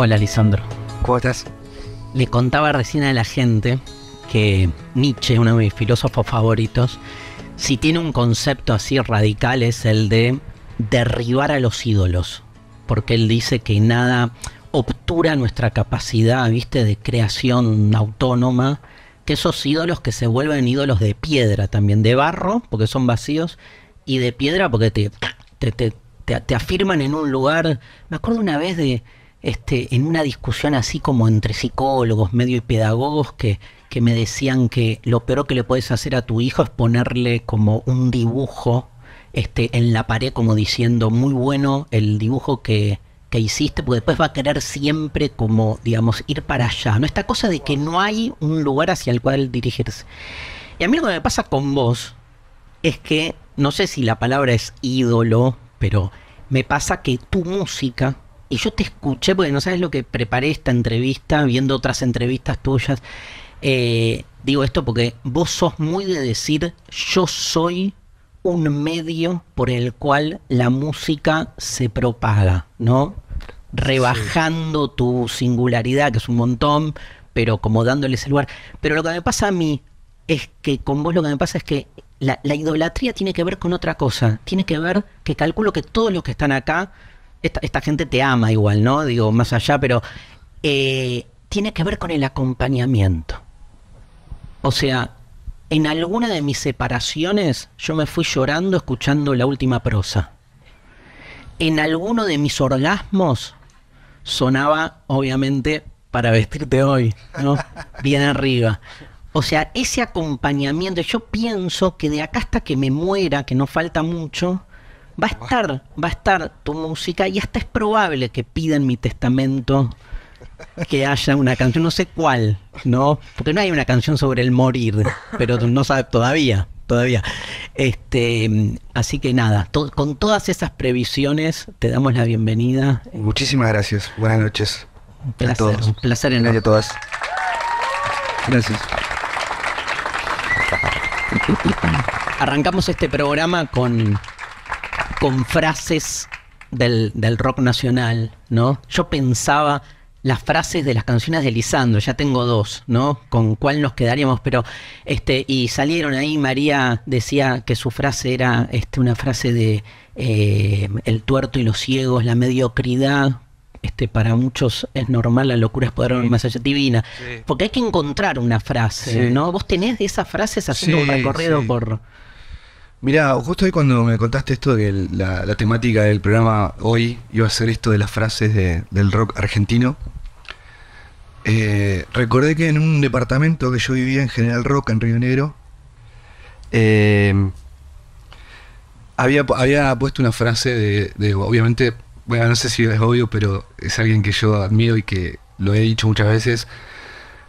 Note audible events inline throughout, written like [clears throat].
Hola, Lisandro. ¿Cómo estás? Le contaba recién a la gente que Nietzsche, uno de mis filósofos favoritos, si tiene un concepto así radical es el de derribar a los ídolos, porque él dice que nada obtura nuestra capacidad, ¿viste?, de creación autónoma, que esos ídolos que se vuelven ídolos de piedra también, de barro, porque son vacíos, y de piedra porque te, te, te, te afirman en un lugar. Me acuerdo una vez de este, en una discusión así como entre psicólogos, medio y pedagogos que, que me decían que lo peor que le puedes hacer a tu hijo es ponerle como un dibujo este, en la pared como diciendo muy bueno el dibujo que, que hiciste, porque después va a querer siempre como, digamos, ir para allá, ¿no? Esta cosa de que no hay un lugar hacia el cual dirigirse. Y a mí lo que me pasa con vos es que, no sé si la palabra es ídolo, pero me pasa que tu música y yo te escuché, porque no sabes lo que preparé esta entrevista, viendo otras entrevistas tuyas. Eh, digo esto porque vos sos muy de decir, yo soy un medio por el cual la música se propaga, ¿no? Rebajando tu singularidad, que es un montón, pero como dándole ese lugar. Pero lo que me pasa a mí es que con vos lo que me pasa es que la idolatría tiene que ver con otra cosa. Tiene que ver que calculo que todos los que están acá esta, gente te ama igual, ¿no? Digo, más allá, pero eh, tiene que ver con el acompañamiento. O sea, en alguna de mis separaciones yo me fui llorando escuchando la última prosa. En alguno de mis orgasmos sonaba, obviamente, para vestirte hoy, ¿no? [laughs] Bien arriba. O sea, ese acompañamiento, yo pienso que de acá hasta que me muera, que no falta mucho, Va a estar, va a estar tu música y hasta es probable que pidan mi testamento que haya una canción, no sé cuál, ¿no? Porque no hay una canción sobre el morir, pero no sabe todavía, todavía. Este, así que nada, con todas esas previsiones te damos la bienvenida. Muchísimas gracias. Buenas noches. Un placer, a todos. un placer Gracias a todas. Gracias. Arrancamos este programa con con frases del, rock nacional, ¿no? Yo pensaba las frases de las canciones de Lisandro, ya tengo dos, ¿no? Con cuál nos quedaríamos, pero este y salieron ahí María decía que su frase era este una frase de eh, el tuerto y los ciegos, la mediocridad, este, para muchos es normal, la locura es poder más allá divina. Porque hay que encontrar una frase, ¿no? Vos tenés de esas frases haciendo un recorrido por. Mira, justo hoy cuando me contaste esto de la, temática del programa hoy iba a ser esto de las frases del rock argentino, eh, recordé que en un departamento que yo vivía en General Rock en Río Negro, eh, había, había, puesto una frase de, obviamente, bueno, no sé si es obvio, pero es alguien que yo admiro y que lo he dicho muchas veces,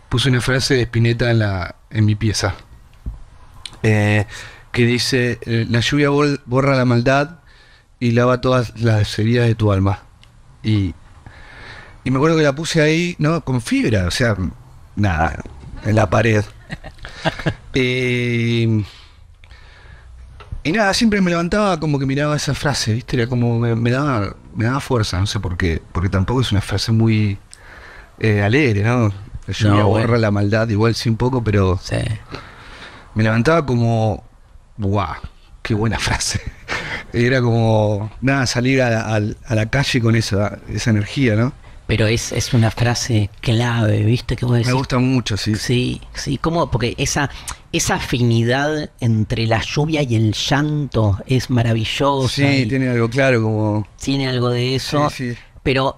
puse una frase de Spinetta en, en mi pieza. Eh, que dice, eh, la lluvia borra la maldad y lava todas las heridas de tu alma. Y, me acuerdo que la puse ahí, ¿no? Con fibra, o sea, nada, en la pared. [laughs] Eh, y nada, siempre me levantaba como que miraba esa frase, ¿viste? Era como, me, daba, me daba fuerza, no sé por qué, porque tampoco es una frase muy eh, alegre, ¿no? La lluvia borra la maldad, igual sí un poco, pero... Sí. Me levantaba como, ¡Buah! ¡Qué buena frase! [laughs] Era como, nada, salir a la, calle con esa, ah, esa energía, ¿no? Pero es, es una frase clave, ¿viste? Que Me gusta mucho, sí. Sí, sí, ¿cómo? Porque esa, esa afinidad entre la lluvia y el llanto es maravillosa. Sí, tiene algo claro, como. Tiene algo de eso. sí. Pero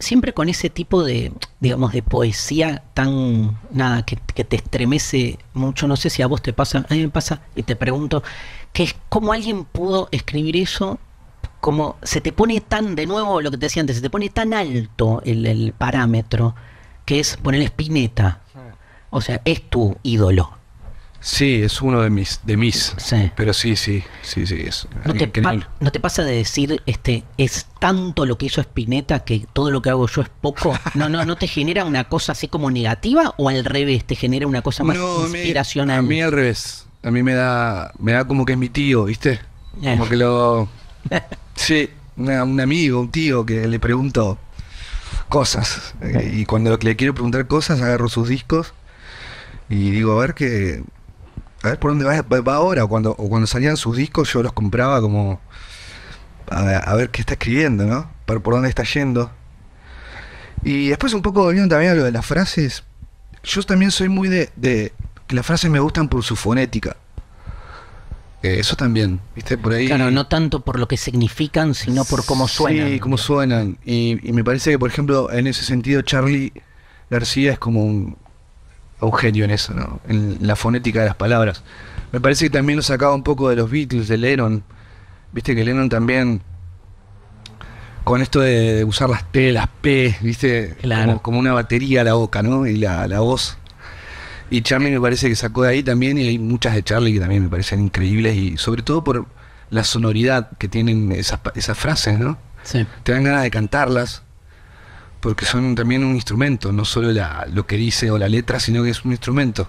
siempre con ese tipo de, digamos, de poesía tan, nada, que, te estremece mucho, no sé si a vos te pasa, a mí me pasa, y te pregunto, que es cómo alguien pudo escribir eso, como se te pone tan, de nuevo lo que te decía antes, se te pone tan alto el, el parámetro, que es poner espineta. O sea, es tu ídolo, Sí, es uno de mis, de mis. Pero sí, sí, sí, sí, ¿No te, pasa de decir, este, es tanto lo que hizo Spinetta que todo lo que hago yo es poco? [laughs] ¿No, no, no te genera una cosa así como negativa o al revés te genera una cosa más inspiracional? A mí, al revés. A mí me da, me da como que es mi tío, ¿viste? Eh. Como que lo... [laughs] sí, un amigo, un tío que le pregunto cosas. Eh. y cuando le quiero preguntar cosas, agarro sus discos y digo, a ver qué a ver por dónde va, va ahora, o cuando, cuando salían sus discos yo los compraba como a ver, qué está escribiendo, ¿no? Por, por dónde está yendo. Y después un poco volviendo también a lo de las frases, yo también soy muy de, de que las frases me gustan por su fonética. Eh, eso también, ¿viste? Por ahí. Claro, no tanto por lo que significan, sino por cómo suenan. Sí, cómo suenan. Y, y me parece que, por ejemplo, en ese sentido, Charlie García es como un, eugenio en eso, En la fonética de las palabras. Me parece que también lo sacaba un poco de los Beatles, de Lennon. Viste que Lennon también. Con esto de usar las T, las P, ¿viste? Como, una batería a la boca, ¿no? Y la, voz. Y Charlie me parece que sacó de ahí también, y hay muchas de Charlie que también me parecen increíbles, y sobre todo por la sonoridad que tienen esas, frases, ¿no? Te dan ganas de cantarlas porque son también un instrumento, no solo lo que dice o la letra, sino que es un instrumento.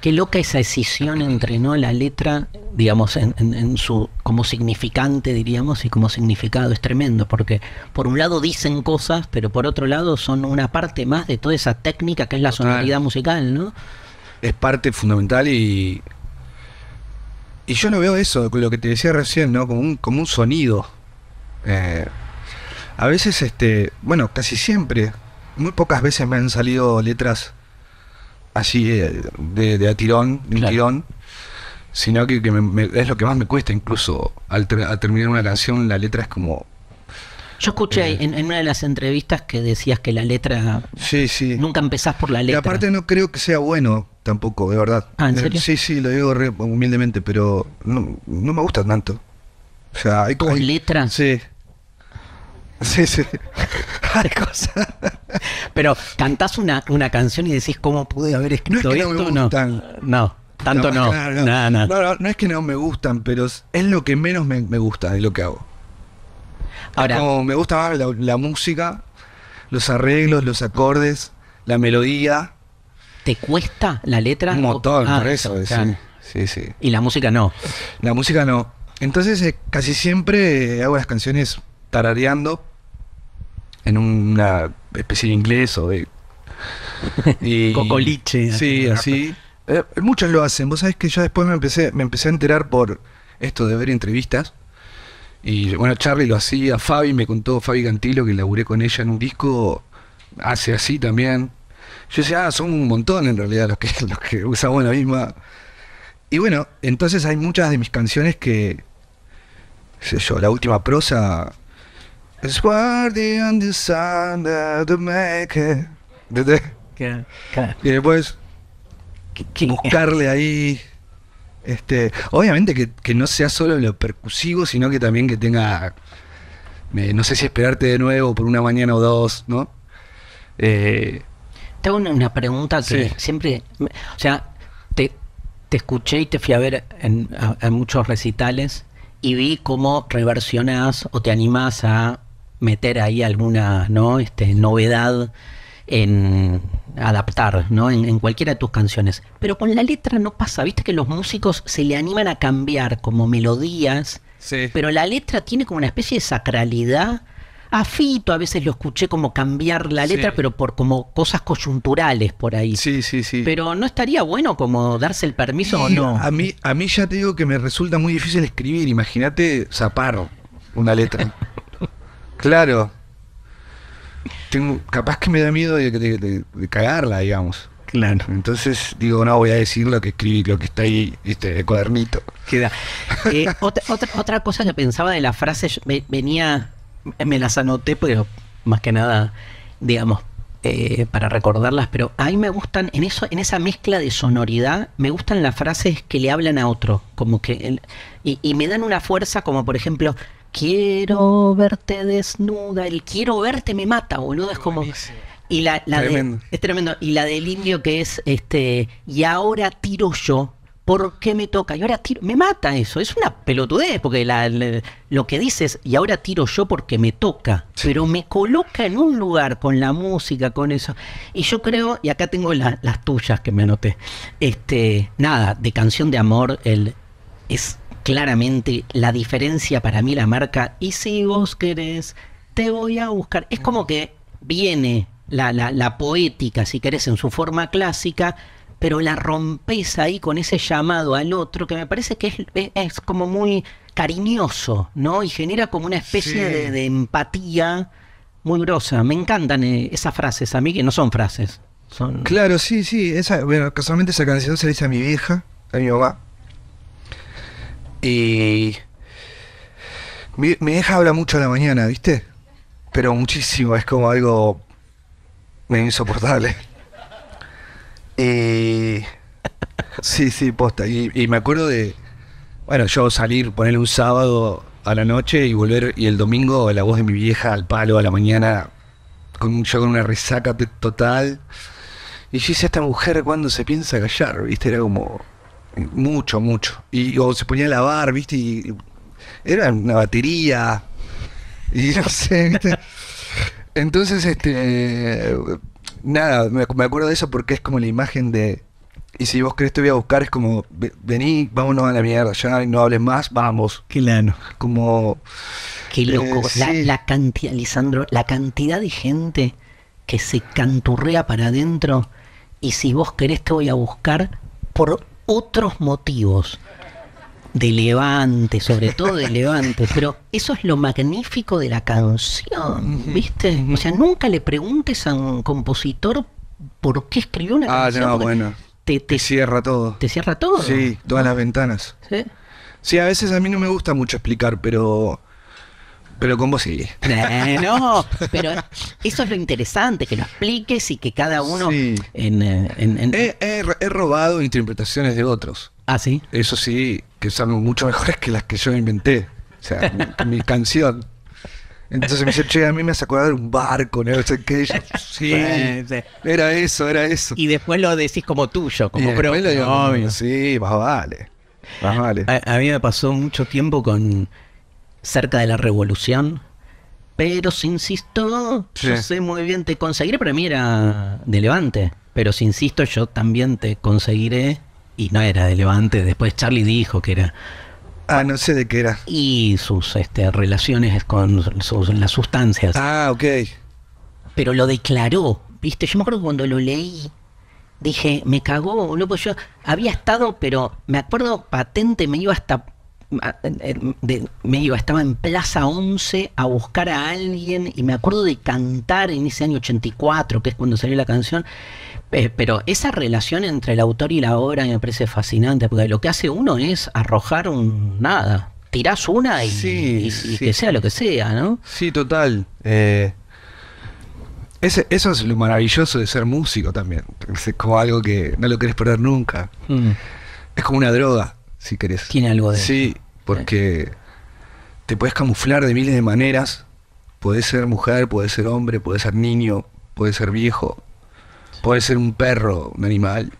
Qué loca esa decisión entre ¿no? la letra, digamos, en, su como significante, diríamos, y como significado. Es tremendo, porque por un lado dicen cosas, pero por otro lado son una parte más de toda esa técnica que es la sonoridad musical, ¿no? Es parte fundamental y. Y yo no veo eso, lo que te decía recién, ¿no? Como un, como un sonido. Eh, a veces, este, bueno, casi siempre, muy pocas veces me han salido letras así eh, de, a tirón, de tirón, sino que, me, es lo que más me cuesta, incluso al, terminar una canción la letra es como... Yo escuché eh, en, una de las entrevistas que decías que la letra... Sí, sí. Nunca empezás por la letra. Y aparte no creo que sea bueno tampoco, de verdad. Ah, ¿en eh, serio? Sí, sí, lo digo humildemente, pero no, me gusta tanto. O sea, hay, como. hay, letras? Sí. Sí, sí. [laughs] Hay cosas. Pero cantás una, canción y decís cómo pude haber escrito no es que esto. No, me gustan. no. tanto no. no. es que no me gustan, pero es lo que menos me, gusta, de lo que hago. Ahora. me gusta la, música, los arreglos, los acordes, la melodía. ¿Te cuesta la letra? Un ah, por eso. sí, sí, Y la música no. La música no. Entonces eh, casi siempre eh, hago las canciones tarareando, en una especie de inglés o de... [laughs] Y, Cocoliche. Sí, así. muchas eh, muchos lo hacen. Vos sabés que yo después me empecé, me empecé a enterar por esto de ver entrevistas. Y bueno, Charlie lo hacía, Fabi me contó, Fabi Cantilo, que laburé con ella en un disco, hace así también. Yo decía, ah, son un montón en realidad los que, [laughs] los que usamos la misma. Y bueno, entonces hay muchas de mis canciones que, sé yo, la última prosa It's the the Y después buscarle ahí. Este, obviamente que, que, no sea solo lo percusivo, sino que también que tenga. Eh, no sé si esperarte de nuevo por una mañana o dos, ¿no? Eh, Tengo una, pregunta que siempre. O sea, te, te, escuché y te fui a ver en, muchos recitales y vi cómo reversionás o te animas a meter ahí alguna ¿no? este, novedad en adaptar, ¿no? En, cualquiera de tus canciones. Pero con la letra no pasa, viste que los músicos se le animan a cambiar como melodías, pero la letra tiene como una especie de sacralidad. A Fito a veces lo escuché como cambiar la letra, pero por como cosas coyunturales por ahí. Sí, sí, sí. Pero no estaría bueno como darse el permiso o no. A mí, a mí ya te digo que me resulta muy difícil escribir. Imagínate Zaparo una letra. [laughs] Claro. Tengo, capaz que me da miedo de, cagarla, digamos. Claro. Entonces digo, no, voy a decir lo que escribí, lo que está ahí, este, cuadernito. Queda. Eh, otra, cosa que pensaba de la frase, venía, me las anoté, pero más que nada, digamos, eh, para recordarlas, pero a mí me gustan, en, eso, en esa mezcla de sonoridad, me gustan las frases que le hablan a otro, como que, y me dan una fuerza como, por ejemplo, quiero verte desnuda, el quiero verte me mata, boludo, es como... Y la, tremendo. es tremendo. Y la del indio que es, este, y ahora tiro yo, porque me toca? Y ahora tiro, me mata eso, es una pelotudez, porque lo que dices, y ahora tiro yo porque me toca, pero me coloca en un lugar con la música, con eso. Y yo creo, y acá tengo las tuyas que me anoté, este, nada, de canción de amor, el, es claramente la diferencia para mí la marca. Y si vos querés, te voy a buscar. Es como que viene la, poética, si querés, en su forma clásica, pero la rompes ahí con ese llamado al otro que me parece que es, como muy cariñoso, ¿no? Y genera como una especie de, empatía muy grosa. Me encantan eh, esas frases a mí, que no son frases. Son... Claro, sí, sí. Esa, bueno, casualmente esa canción se le dice a mi vieja, a mi mamá. Y mi, hija habla mucho a la mañana, ¿viste? Pero muchísimo, es como algo insoportable. Y... [laughs] Sí, sí, posta. Y, me acuerdo de, bueno, yo salir, poner un sábado a la noche y volver, y el domingo la voz de mi vieja al palo a la mañana, con, yo con una resaca total. Y yo hice, esta mujer, ¿cuándo se piensa callar? ¿Viste? Era como... Mucho, mucho. Y o se ponía a lavar, ¿viste? Y era una batería. Y no sé, Entonces, este. Nada, me, acuerdo de eso porque es como la imagen de. Y si vos querés te voy a buscar, es como, vení, vámonos a la mierda, ya no hables más, vamos. Qué lano. Como. Qué loco. Eh, la, la, cantidad, Lisandro, la cantidad de gente que se canturrea para adentro. Y si vos querés te voy a buscar por otros motivos de Levante, sobre todo de Levante, pero eso es lo magnífico de la canción, ¿viste? O sea, nunca le preguntes a un compositor por qué escribió una canción. Ah, no, bueno. Te, cierra todo. Te cierra todo. Sí, todas ah. las ventanas. ¿Sí? sí, a veces a mí no me gusta mucho explicar, pero pero con vos sí. no, pero eso es lo interesante, que lo expliques y que cada uno... Eh, he, robado interpretaciones de otros. Ah, sí. Eso sí, que son mucho mejores que las que yo inventé. O sea, mi, [laughs] canción. Entonces me dice, che, a mí me hace acordar un barco, ¿no? O sea, que [laughs] sí, era eso, era eso. Y después lo decís como tuyo, como propio. Sí, más vale. vale. a, mí me pasó mucho tiempo con cerca de la revolución. Pero si insisto, yo sé muy bien, te conseguiré, pero mí era de Levante. Pero si insisto, yo también te conseguiré. Y no era de Levante, después Charlie dijo que era. Ah, no sé de qué era. Y sus este, relaciones con las sustancias. Ah, ok. Pero lo declaró, ¿viste? Yo me acuerdo cuando lo leí, dije, me cagó, boludo. Yo había estado, pero me acuerdo patente, me iba hasta me iba, estaba en Plaza 11 a buscar a alguien y me acuerdo de cantar en ese año 84, que es cuando salió la canción, pero esa relación entre el autor y la obra me parece fascinante, porque lo que hace uno es arrojar un nada, tirás una y, que sea lo que sea, ¿no? Sí, total. Eh, eso es lo maravilloso de ser músico también, es como algo que no lo querés perder nunca. Mm. Es como una droga si querés. Tiene algo de Sí, porque te puedes camuflar de miles de maneras. Puedes ser mujer, puedes ser hombre, puedes ser niño, puedes ser viejo, puedes ser un perro, un animal.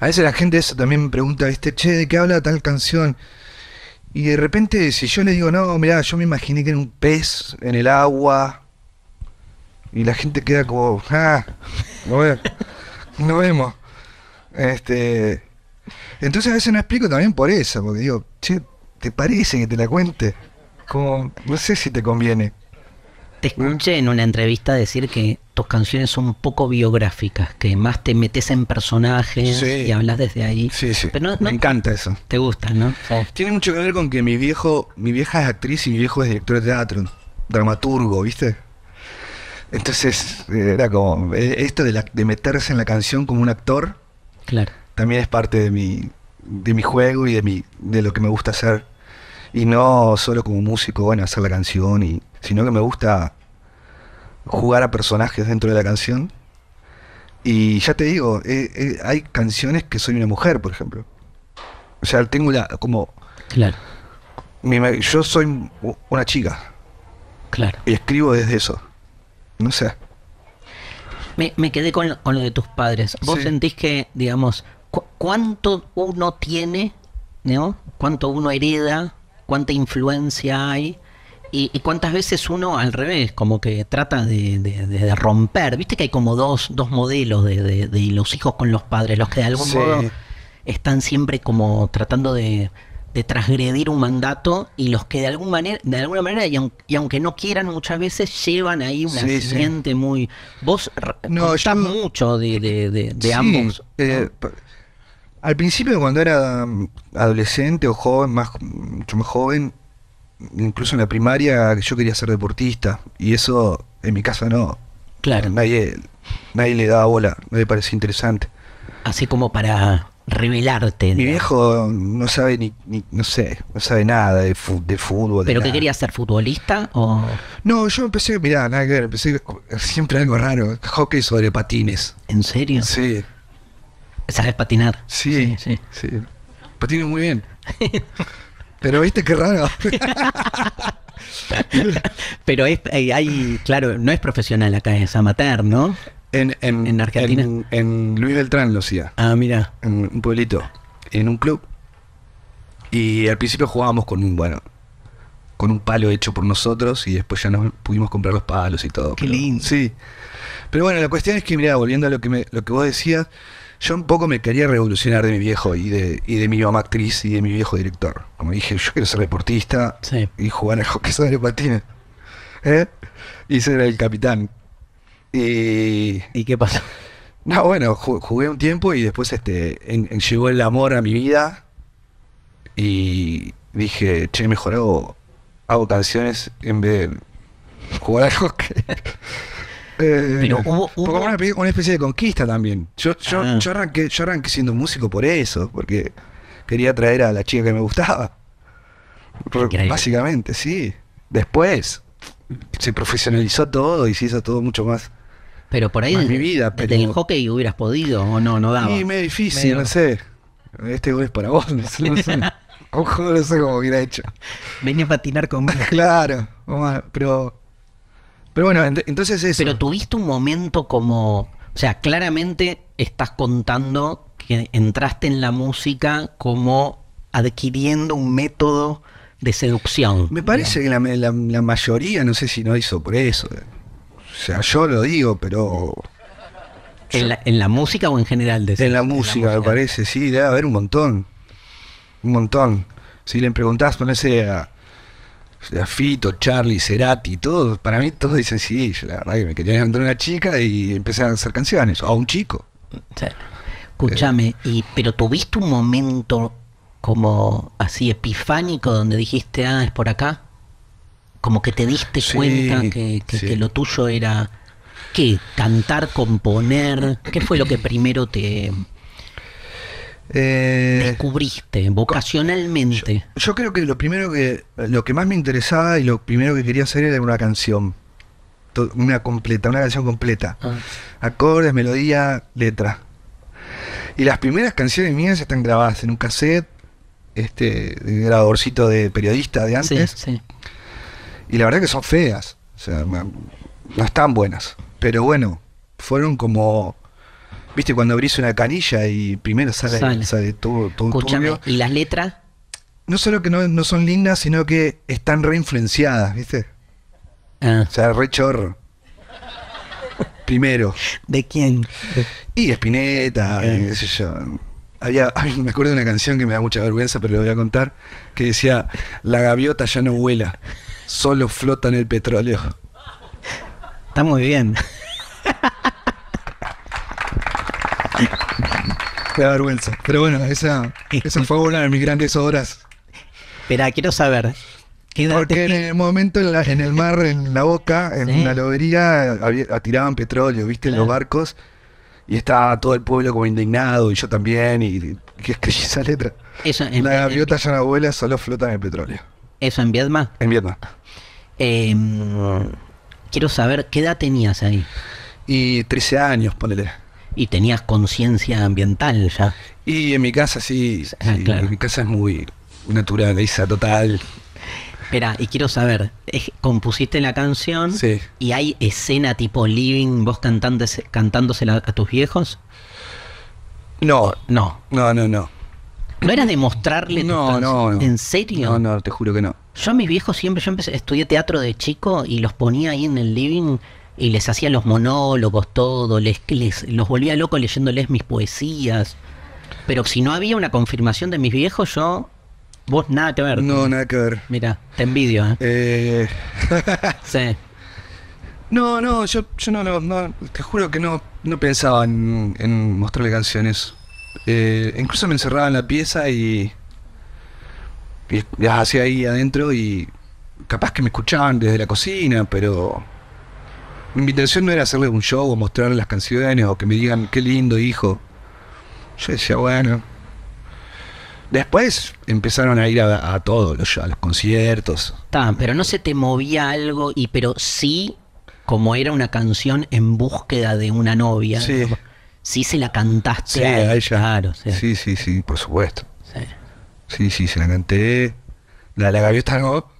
A veces la gente eso también me pregunta, este Che, ¿de qué habla tal canción? Y de repente, si yo le digo, no, mirá, yo me imaginé que era un pez en el agua. Y la gente queda como, ah, no, no vemos. Este, entonces a veces no explico también por eso, porque digo, che, ¿te parece que te la cuente? Como, no sé si te conviene. Te escuché en una entrevista decir que tus canciones son un poco biográficas, que más te metes en personajes y hablas desde ahí. Sí, sí. Me encanta eso. Te gusta, ¿no? Tiene mucho que ver con que mi viejo, mi vieja es actriz y mi viejo es director de teatro, dramaturgo, ¿viste? Entonces era como eh, esto de, de meterse en la canción como un actor. Claro también es parte de mi, de mi juego y de, mi, de lo que me gusta hacer. Y no solo como músico, bueno, hacer la canción, y, sino que me gusta jugar a personajes dentro de la canción. Y ya te digo, eh, eh, hay canciones que soy una mujer, por ejemplo. O sea, tengo la, como... Claro. yo soy una chica. Claro. Y escribo desde eso. No sé. Me, quedé con, lo de tus padres. ¿Vos sentís que, digamos, cuánto uno tiene, ¿no? cuánto uno hereda, cuánta influencia hay. Y, cuántas veces uno al revés, como que trata de, romper. Viste que hay como dos, dos modelos de, los hijos con los padres, los que de algún modo están siempre como tratando de, transgredir un mandato y los que de, alguna manera, de alguna manera, y, aunque, no quieran muchas veces, llevan ahí una siente muy... Vos no, mucho de, ambos. Eh, ah. Al principio, cuando era mm, adolescente o joven, más, mucho más joven, incluso en la primaria, yo quería ser deportista. Y eso en mi casa no. Claro. Nadie, nadie le daba bola, no le parecía interesante. Así como para revelarte. Mi viejo no sabe ni, no sé, no sabe nada de, fútbol. ¿Pero qué que quería ser futbolista o...? No, yo empecé, mirá, nada que ver, empecé siempre algo raro, hockey sobre patines. ¿En serio? Sí. Sabes patinar. Sí, sí. sí. muy bien. Pero viste qué raro. [laughs] Pero eh, hay, claro, no es profesional acá, es amateur, ¿no? En, en, Argentina. En, Luis Beltrán lo hacía. Ah, mira. En un pueblito, en un club. Y al principio jugábamos con un, bueno, con un palo hecho por nosotros y después ya nos pudimos comprar los palos y todo. Qué lindo. Sí. Pero bueno, la cuestión es que, mira, volviendo a lo que, me, lo que vos decías, yo un poco me quería revolucionar de mi viejo y de, de mi mamá actriz y de mi viejo director. Como dije, yo quiero ser deportista y jugar al hockey sobre patines. ¿Eh? Y ser el capitán. ¿Y, qué pasó? No, bueno, jugué un tiempo y después este, llegó el amor a mi vida y dije, che, mejor hago, hago canciones en vez de jugar al hockey. [laughs] Eh, pero hubo, Una, especie de conquista también. Yo, yo, ah. arranqué, yo siendo músico por eso, porque quería traer a la chica que me gustaba. Básicamente, sí. Después se profesionalizó todo y se hizo todo mucho más. Pero por ahí en mi vida, pero... en el hockey hubieras podido o no, no daba. Sí, medio difícil, no sé. Este gol es para vos, no sé. [laughs] Ojo, no sé cómo hubiera hecho. Venía a patinar conmigo. claro, pero pero bueno, entonces eso. Pero tuviste un momento como. O sea, claramente estás contando que entraste en la música como adquiriendo un método de seducción. Me parece que la, mayoría, no sé si no hizo por eso. Eh. O sea, yo lo digo, pero. ¿En, la, música o en general? en la música, me parece, sí, debe haber un montón. Un montón. Si le preguntás, no a Fito, Charlie, Cerati, todos, para mí todos dicen sí, la verdad que me quería encontrar una chica y empecé a hacer canciones, o a un chico. Sí. Escúchame, eh. pero tuviste un momento como así epifánico donde dijiste, ah, es por acá, como que te diste cuenta que, lo tuyo era, ¿qué? Cantar, componer, ¿qué fue lo que primero te, eh, Descubriste vocacionalmente. Yo, creo que lo primero que lo que más me interesaba y lo primero que quería hacer era una canción, una completa, una canción completa, ah. acordes, melodía, letra. Y las primeras canciones mías están grabadas en un cassette, este grabadorcito de periodista de antes. Sí, sí. Y la verdad que son feas, o sea, no están buenas, pero bueno, fueron como Viste, cuando abrís una canilla y primero sale, todo, todo ¿Y las letras? No solo que no, son lindas, sino que están re-influenciadas, ¿viste? Ah. O sea, re chorro. primero. ¿De quién? Y Espineta, ah. qué sé yo. [laughs] me acuerdo de una canción que me da mucha vergüenza, pero le voy a contar, que decía, la gaviota ya no vuela, solo flota en el petróleo. Está muy bien. [laughs] Pero bueno, esa, fue una de mis grandes obras. Espera, quiero saber. Porque en el momento en, en, el mar, en la boca, en una la lobería, atiraban petróleo, ¿viste? En los barcos. Y estaba todo el pueblo como indignado, y yo también, y qué escribí esa letra. la gaviota ya abuela, solo flotan en el petróleo. ¿Eso en Vietnam? En Vietnam. Em, quiero saber, ¿qué edad tenías ahí? Y 13 años, ponele y tenías conciencia ambiental ya. Y en mi casa sí, en mi casa es muy naturaleza total. Espera, y quiero saber, compusiste la canción sí. y hay escena tipo living, vos cantándosela a tus viejos? No. No. No, no, no. ¿No era demostrarle no, no, no, ¿En serio? No, no, te juro que no. Yo a mis viejos siempre, yo empecé, estudié teatro de chico y los ponía ahí en el living y les hacía los monólogos, todo, les, los volvía loco leyéndoles mis poesías. Pero si no había una confirmación de mis viejos, yo. Vos nada que ver. No, nada que ver. Mira, te envidio, ¿eh? eh. sí. [laughs] No, no, yo, yo no, no, te juro que no, no pensaba en, mostrarle canciones. Eh, incluso me encerraba en la pieza y, y las hacía ahí adentro y capaz que me escuchaban desde la cocina, pero mi intención no era hacerle un show o mostrarle las canciones o que me digan qué lindo hijo. Yo decía, bueno. Después empezaron a ir a, todos los, a los conciertos. Tan, pero no se te movía algo, y pero sí, como era una canción en búsqueda de una novia. Sí. se la cantaste sí, Claro, sí. Sí, sí, sí, por supuesto. Sí. sí, se la canté. La la gaviota no.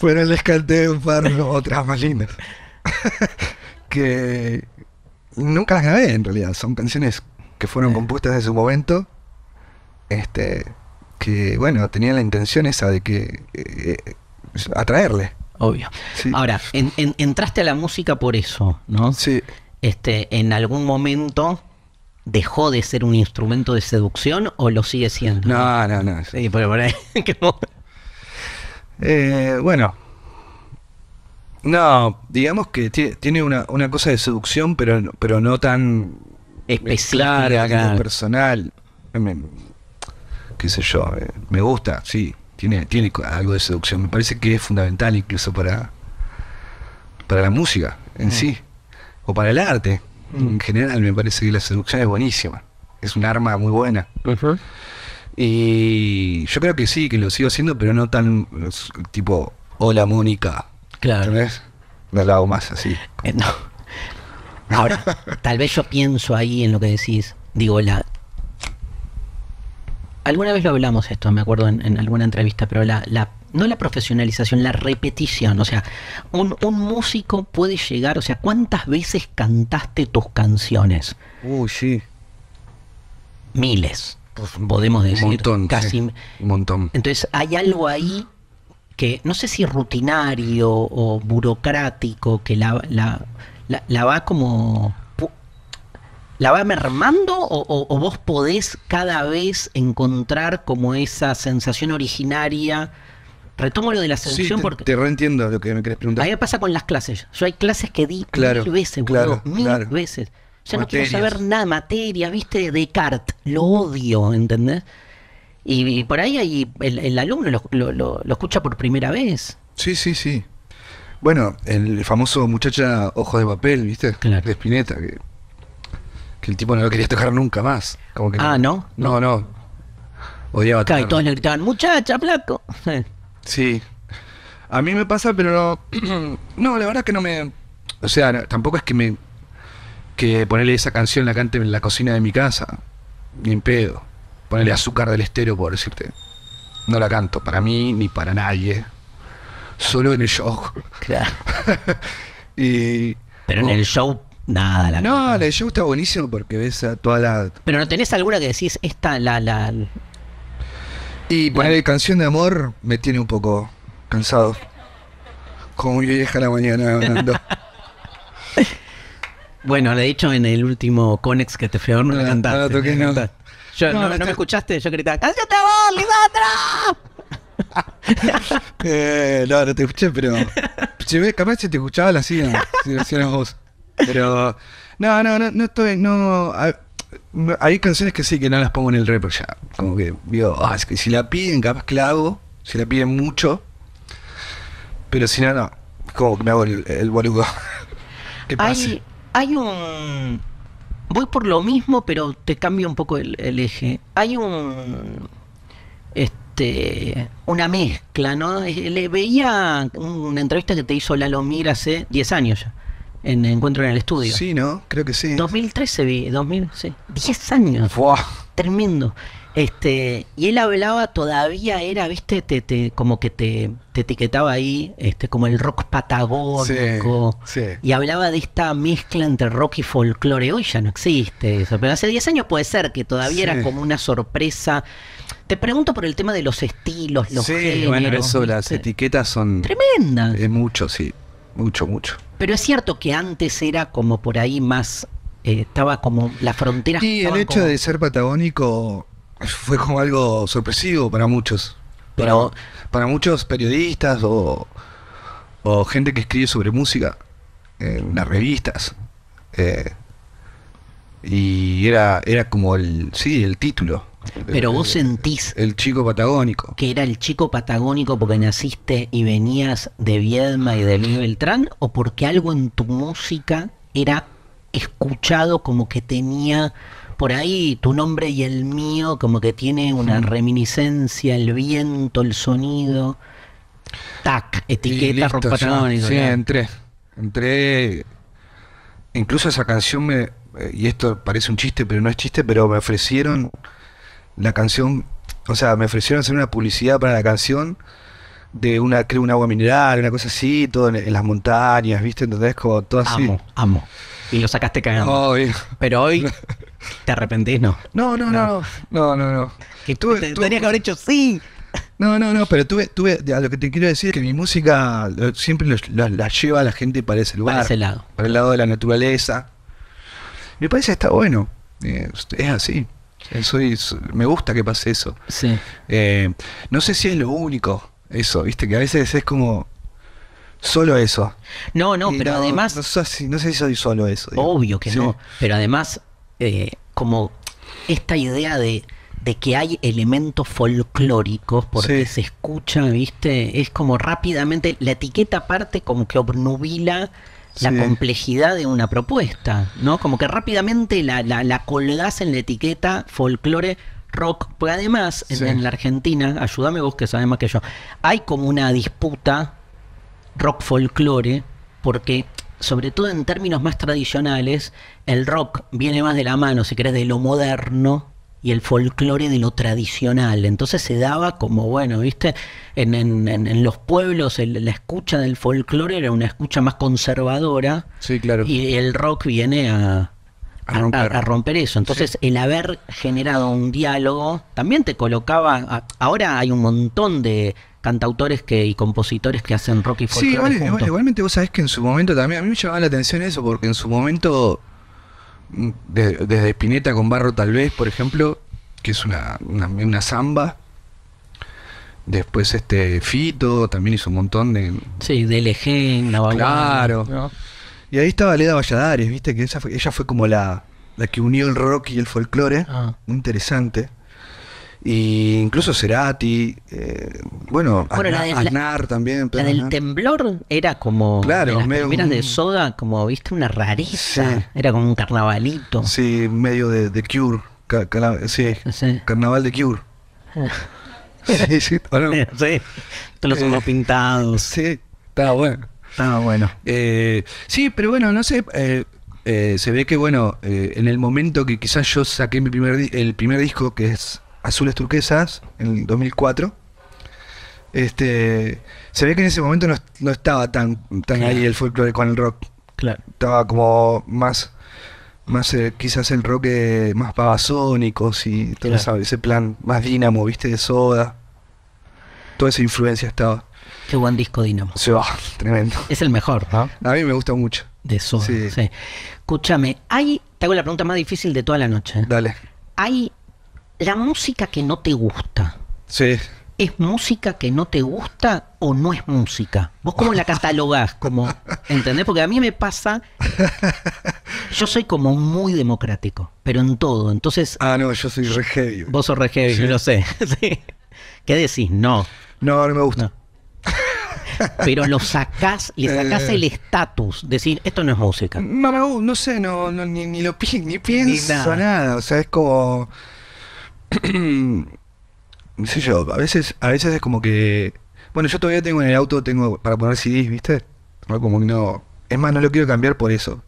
Pero les canté un par otras más lindas. [laughs] que nunca las grabé en realidad. Son canciones que fueron eh. compuestas en su momento. Este. Que bueno, tenía la intención esa de que. Eh, eh, atraerle. Obvio. Ahora, entraste a la música por eso, ¿no? Sí. Este, en algún momento dejó de ser un instrumento de seducción o lo sigue siendo? No, no, no. Sí, por, [laughs] eh, bueno. No, digamos que tiene una, cosa de seducción, pero, pero no tan especial, personal. qué sé yo, eh, me gusta, sí, tiene, tiene algo de seducción. Me parece que es fundamental incluso para, para la música en mm. sí, o para el arte. En mm. general, me parece que la seducción es buenísima. Es un arma muy buena. Y yo creo que sí, que lo sigo haciendo, pero no tan tipo, hola Mónica. Claro. ¿Ves? No la hago más así. Eh, no. Ahora, tal vez yo pienso ahí en lo que decís. Digo, la. Alguna vez lo hablamos esto, me acuerdo en, alguna entrevista, pero la no la profesionalización, la repetición. O sea, un, músico puede llegar, o sea, ¿cuántas veces cantaste tus canciones? Uy, sí. Miles, pues, podemos decir. Un montón. Casi. Un montón. Entonces, hay algo ahí que no sé si rutinario o burocrático, que la, la, va como ¿La va mermando o, o, o, vos podés cada vez encontrar como esa sensación originaria Retomo lo de la seducción te, porque. Te reentiendo lo que me querés preguntar. ahí pasa con las clases. Yo hay clases que di mil veces, claro, mil veces. Ya no quiero saber nada, materia, viste, Descartes. Lo odio, ¿entendés? Y, por ahí, hay el, alumno lo, lo, lo, escucha por primera vez. Sí, sí, sí. Bueno, el famoso muchacha ojo de Papel, ¿viste? De Spinetta, que, que, el tipo no lo quería tocar nunca más. Como que ah, ¿no? No, no. Odiaba Acá, y todos le gritaban, muchacha, placo. [laughs] Sí. A mí me pasa, pero no. [clears throat] no, la verdad es que no me. O sea, tampoco es que me. Que ponerle esa canción la cante en la cocina de mi casa. Ni en pedo. Ponerle azúcar del estero, por decirte. No la canto para mí ni para nadie. Solo en el show. Claro. [laughs] y, pero en oh. el show Nada, la No, el show está buenísimo porque ves a toda la. Pero no tenés alguna que decís, esta, la, la, y poner canción de amor me tiene un poco cansado. Como yo a la mañana hablando. [laughs] bueno, lo he dicho en el último Conex que te fui a no, no, cantaste, no, toqué, no. Yo, no, no, me escuchaste, yo gritaba, ¡Cállate vos, Lisandro! [laughs] eh, no, no te escuché, pero. capaz si te escuchaba la silla, si lo hacías vos. Pero. No, no, no, no estoy. No, hay canciones que sí que no las pongo en el rep, ya. Como que digo, ah, si la piden, capaz que hago. Si la piden mucho. Pero si no, no. Como que me hago el, boludo. [laughs] ¿Qué pasa? Hay, hay un. Voy por lo mismo, pero te cambio un poco el, eje. Hay un. Este. Una mezcla, ¿no? Eh, le veía una entrevista que te hizo Lalo Mir hace 10 años ya en Encuentro en el Estudio. Sí, ¿no? Creo que sí. 2013 vi, sí. 10 años. Fua. Tremendo. Este, y él hablaba, todavía era, viste, te, te, como que te, etiquetaba ahí, este, como el rock patagónico. Sí, Y hablaba de esta mezcla entre rock y folclore. Hoy ya no existe eso, pero hace 10 años puede ser que todavía era como una sorpresa. Te pregunto por el tema de los estilos, los géneros, bueno, eso, las etiquetas son... Tremendas. Es mucho, sí. Mucho, mucho. Pero es cierto que antes era como por ahí más, eh, estaba como la frontera. Sí, el hecho de ser patagónico fue como algo sorpresivo para muchos. Pero para, muchos periodistas o, gente que escribe sobre música en eh, las revistas. Eh, y era, era como el, sí, el título. Pero vos sentís. El chico patagónico. Que era el chico patagónico porque naciste y venías de Viedma y de Luis Beltrán, o porque algo en tu música era escuchado como que tenía por ahí tu nombre y el mío, como que tiene una reminiscencia, el viento, el sonido. Tac, etiqueta patagónico. Sí, entré. Entré. Incluso esa canción me. Eh, y esto parece un chiste, pero no es chiste, pero me ofrecieron la canción, o sea, me ofrecieron hacer una publicidad para la canción de una, creo, un agua mineral, una cosa así, todo en, las montañas, ¿viste? Entonces, como todo así. Amo, amo. Y lo sacaste cagando. Pero hoy [laughs] te arrepentís, ¿no? No, no, no, no, no, no. Que tú te, que haber hecho sí. No, no, no, pero tuve, tuve, lo que te quiero decir es que mi música siempre la lleva a la gente para ese lugar. Para ese lado. Para el lado de la naturaleza. Me parece que está bueno. Eh, es así. Eh, me gusta que pase eso. Eh, no sé si es lo único eso, viste, que a veces es como solo eso. No, no, pero además. No, sé si soy solo eso. Obvio que no. Pero además, eh, como esta idea de, que hay elementos folclóricos porque se escucha, viste, es como rápidamente. La etiqueta parte como que obnubila la complejidad de una propuesta, ¿no? Como que rápidamente la, la, en la etiqueta folclore rock, porque además en, la Argentina, ayúdame vos que sabes más que yo, hay como una disputa rock folclore, porque sobre todo en términos más tradicionales, el rock viene más de la mano, si querés, de lo moderno, y el folclore de lo tradicional. Entonces se daba como, bueno, viste, en, los pueblos la escucha del folclore era una escucha más conservadora. Sí, claro. Y el rock viene a, a, romper. eso. Entonces el haber generado un diálogo también te colocaba... ahora hay un montón de cantautores que, y compositores que hacen rock y folclore. Sí, igualmente vos sabés que en su momento también, a mí me llamaba la atención eso, porque en su momento desde Espineta con Barro tal vez, por ejemplo, que es una, una, samba. Después este Fito también hizo un montón de... Sí, de Claro. Y ahí estaba Leda Valladares, viste que esa ella fue como la, la que unió el rock y el folclore. Ah. Muy interesante y incluso Cerati, eh, bueno, bueno también. La del temblor era como claro, de de Soda, como viste una rareza, era como un carnavalito. Sí, medio de, Cure, sí, carnaval de Cure. [laughs] sí, sí, bueno, Los hemos eh, pintados. Sí, estaba bueno. Estaba bueno. Eh, sí, pero bueno, no sé. se ve que, bueno, en el momento que quizás yo saqué mi primer, el primer disco, que es azules turquesas en el 2004. Este, se ve que en ese momento no, estaba tan, tan ahí el folclore con el rock. Claro. Estaba como más, más eh, quizás el rock eh, más pavasónicos y todo ese plan más dinamo, viste, de soda. Toda esa influencia estaba. Qué buen disco Dinamo. Se va, tremendo. Es el mejor, ¿no? A mí me gusta mucho. De Soda, sí. sí. Escúchame, hay, te hago la pregunta más difícil de toda la noche. Dale. ¿Hay la música que no te gusta. Sí. ¿Es música que no te gusta o no es música? ¿Vos cómo la catalogás? Como, ¿Entendés? Porque a mí me pasa. Yo soy como muy democrático, pero en todo. Entonces. Ah, no, yo soy re Vos sos re yo lo sé. [laughs] ¿Qué decís? No. No, no me gusta. Pero lo sacás, le [laughs] eh. sacás el estatus, decir, esto no es música. No, no, sé, no, ni, ni, lo pi ni pienso nada. O sea, es como [clears throat] no sé yo, a veces, a veces es como que. Bueno, yo todavía tengo en el auto, tengo para poner CDs, ¿viste? como no. Es más, no lo quiero cambiar por eso.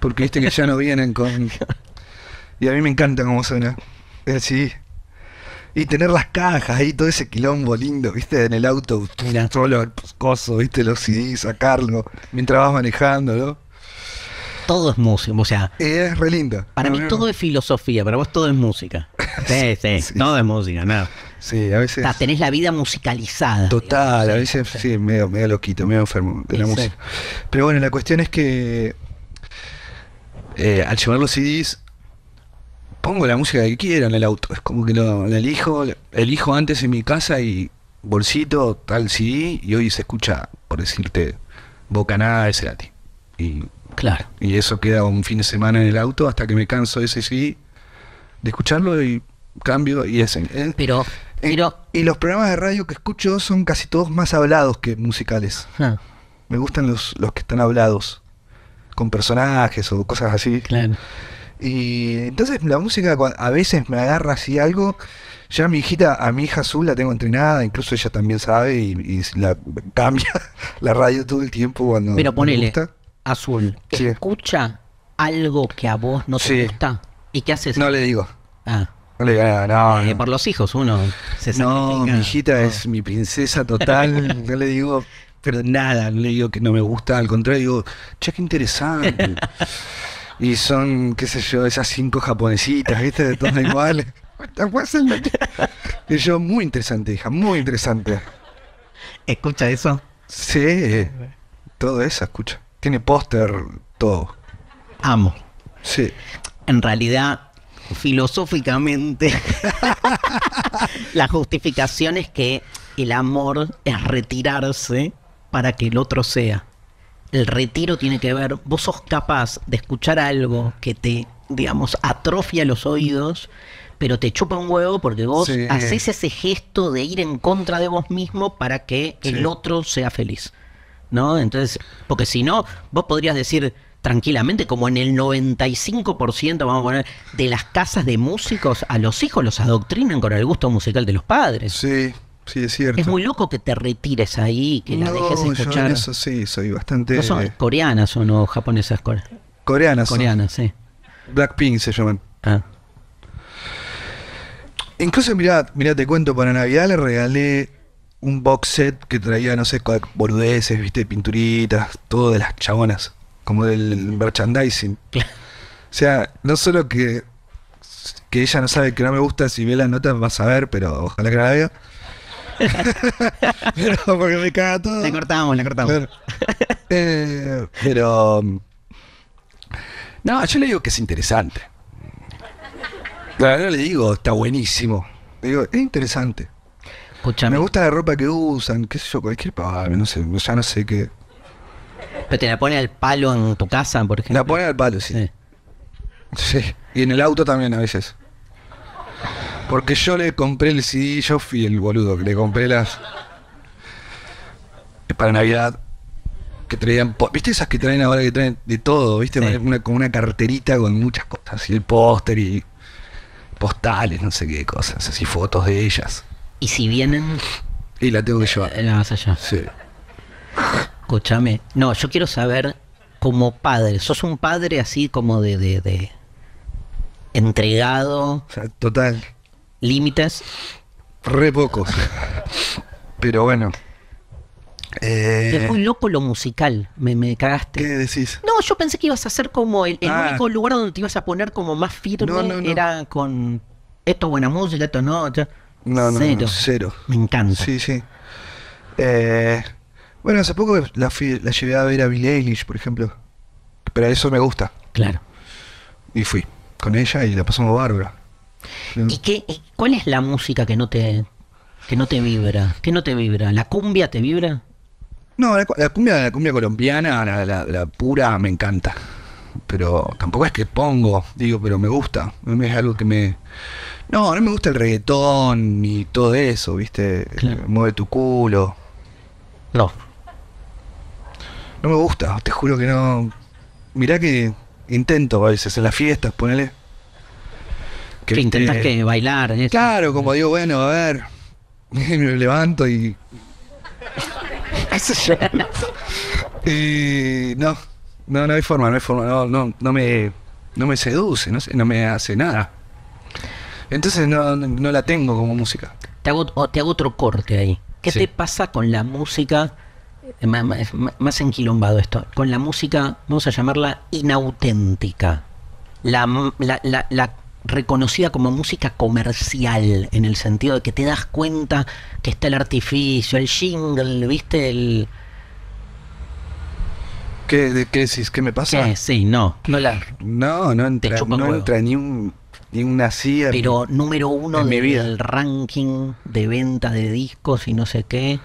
Porque viste que ya no vienen con. Y a mí me encanta cómo suena el CD. Y tener las cajas ahí, todo ese quilombo lindo, viste, en el auto, solo coso, viste, los CDs, sacarlo, mientras vas manejando, ¿no? todo es música. O sea, es re Para mí todo es filosofía, para vos todo es música. [laughs] Sí, sí, todo es música, nada. Sí, a veces. O tenés la vida musicalizada. Total, a veces sí, medio, loquito, medio enfermo de la música. Pero bueno, la cuestión es que eh, al llevar los CDs, pongo la música que quiera en el auto. Es como que lo, elijo, elijo antes en mi casa y bolsito, tal CD, y hoy se escucha, por decirte, Bocanada de ti. Y, claro. y eso queda un fin de semana en el auto hasta que me canso ese sí de escucharlo y cambio y ese. pero, y los programas de radio que escucho son casi todos más hablados que musicales. Ah. Me gustan los, los que están hablados, con personajes o cosas así. Y entonces la música a veces me agarra así algo. Ya mi hijita, a mi hija azul la tengo entrenada, incluso ella también sabe y, la cambia [laughs] la radio todo el tiempo cuando. Pero ponele, gusta azul escucha algo que a vos no te gusta, ¿y qué haces? No le digo. Ah. No le digo eh, Por los hijos uno se No, mi hijita es mi princesa total, [laughs] no le digo pero nada, no le digo que no me gusta, al contrario, digo, che, qué interesante. [laughs] y son, qué sé yo, esas cinco japonesitas, ¿viste? De todas iguales. [laughs] y muy interesante, hija, muy interesante. ¿Escucha eso? Sí, todo eso escucha. Tiene póster, todo. Amo. Sí. En realidad, filosóficamente, [laughs] la justificación es que el amor es retirarse para que el otro sea. El retiro tiene que ver, vos sos capaz de escuchar algo que te, digamos, atrofia los oídos, pero te chupa un huevo porque vos haces ese gesto de ir en contra de vos mismo para que el otro sea feliz. ¿no? Entonces, porque si no, vos podrías decir tranquilamente, como en el 95%, vamos a poner, de las casas de músicos, a los hijos los adoctrinan con el gusto musical de los padres. Sí, sí, es cierto. Es muy loco que te retires ahí, que la dejes escuchar. Yo eso sí, soy bastante... ¿No son coreanas o no japonesas? Core coreanas. Coreanas, sí. Blackpink se llaman. Ah. Incluso, mirá, mirá, te cuento, para Navidad le regalé un box set que traía, no sé, boludeces, viste, pinturitas, todo de las chabonas, como del merchandising. o sea, no solo que, que ella no sabe que no me gusta, si ve la nota va a saber, pero ojalá que la vea. [laughs] pero porque me caga todo. La cortamos, la cortamos. Eh, pero, no, yo le digo que es interesante. claro no le digo, está buenísimo. digo, es interesante. Me gusta la ropa que usan, qué sé yo, cualquier pavada, no sé, ya no sé qué. ¿Pero te la pone al palo en tu casa, por ejemplo? La pone al palo, sí. sí. y en el auto también a veces. Porque yo le compré el CD, yo fui el boludo, le compré las... Para Navidad, que traían... ¿Viste esas que traen ahora que traen de todo? ¿Viste? Una, como una carterita con muchas cosas, y el póster y postales, no sé qué cosas, así fotos de ellas. Y si vienen. Y la tengo que eh, llevar. La vas allá. Sí. Escúchame. No, yo quiero saber, como padre, ¿sos un padre así como de. de, entregado? Total. ¿Límites? Re pocos. Pero bueno. Te fue eh, loco lo musical, me, me, cagaste. ¿Qué decís? No, yo pensé que ibas a ser como el, ah. único lugar donde te ibas a poner como más firme era con esto buena música, esto no. Ya. No, no, cero. cero. Me encanta. Sí, sí. Eh, bueno, hace poco la, llevé a ver a Bill Eilish, por ejemplo. Pero eso me gusta. Claro. Y fui con ella y la pasamos bárbara. ¿Y qué, cuál es la música que no te que no te vibra? ¿Qué no te vibra? ¿La cumbia te vibra? No, la, cumbia, la cumbia colombiana, la, pura me encanta. Pero tampoco es que pongo, digo, pero me gusta. Es algo que me no, no me gusta el reggaetón ni todo eso, ¿viste? Mueve tu culo. No. No me gusta, te juro que no. Mirá que intento a veces en las fiestas, ponele. Que, intentas eh, que bailar. Eh? Claro, como digo, bueno, a ver. [laughs] Me levanto [laughs] y. no, no, no hay forma, no hay forma, no, no, me, no me seduce, no, no me hace nada. Entonces no, la tengo como música. Te hago, te hago otro corte ahí. ¿Qué te pasa con la música? Eh, más, enquilombado esto. Con la música, vamos a llamarla inauténtica. La, reconocida como música comercial, en el sentido de que te das cuenta que está el artificio, el jingle, ¿viste? El, ¿Qué, de, ¿Qué decís? ¿Qué me pasa? Sí, no. No la. No, entra, no entra ni un cia Pero número uno del el ranking de ventas de discos y no sé qué,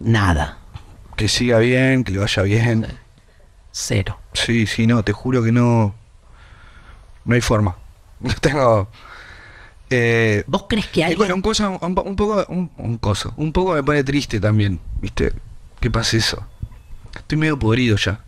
nada. Que siga bien, que le vaya bien. Cero. Sí, sí, no, te juro que no. No hay forma. [laughs] No tengo. Eh, ¿Vos crees que hay.? Bueno, un, poco. Un, un, coso. Un poco me pone triste también, ¿viste? qué pasa eso. Estoy medio podrido ya.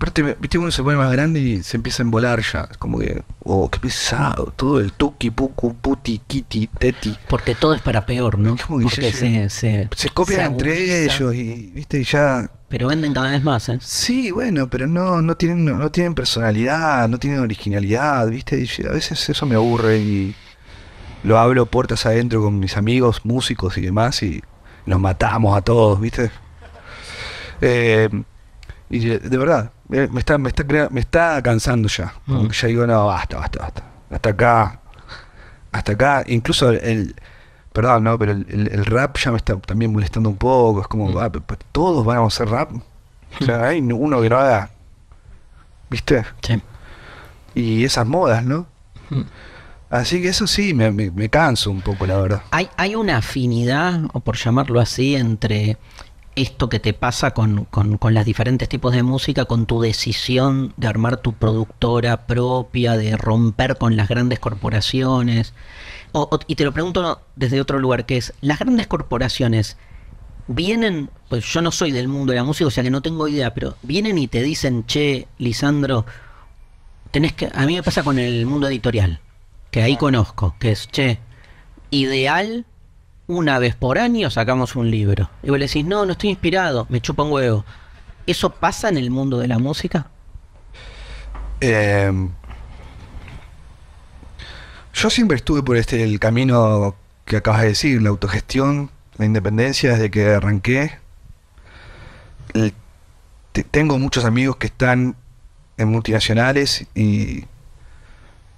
Aparte, viste, uno se pone más grande y se empieza a embolar ya. Es como que, oh, qué pesado. Todo el tuki, puku, puti, kiti, teti. Porque todo es para peor, ¿no? Porque se, se, copian entre ellos y, viste, ya. Pero venden cada vez más, ¿eh? Sí, bueno, pero no, no tienen, no, tienen personalidad, no tienen originalidad, viste. a veces eso me aburre y lo hablo puertas adentro con mis amigos, músicos y demás y nos matamos a todos, viste. Eh, y de verdad, eh, me está, cansando ya. ya digo, no, basta, basta, basta. Hasta acá. Hasta acá. Incluso el. perdón, ¿no? Pero el, rap ya me está también molestando un poco. Es como, ah, todos vamos a hacer rap. O sea, hay uno que ¿Viste? Sí. Y esas modas, ¿no? Así que eso sí, me, me, canso un poco, la verdad. Hay, hay una afinidad, o por llamarlo así, entre esto que te pasa con, con, los diferentes tipos de música, con tu decisión de armar tu productora propia, de romper con las grandes corporaciones. y te lo pregunto desde otro lugar, que es, las grandes corporaciones vienen, pues yo no soy del mundo de la música, o sea que no tengo idea, pero vienen y te dicen, che, Lisandro, tenés que, a mí me pasa con el mundo editorial, que ahí conozco, que es, che, ideal una vez por año sacamos un libro. Y vos le decís, no, no estoy inspirado, me chupa un huevo. ¿Eso pasa en el mundo de la música? Eh, yo siempre estuve por este el camino que acabas de decir, la autogestión, la independencia, desde que arranqué. tengo muchos amigos que están en multinacionales y,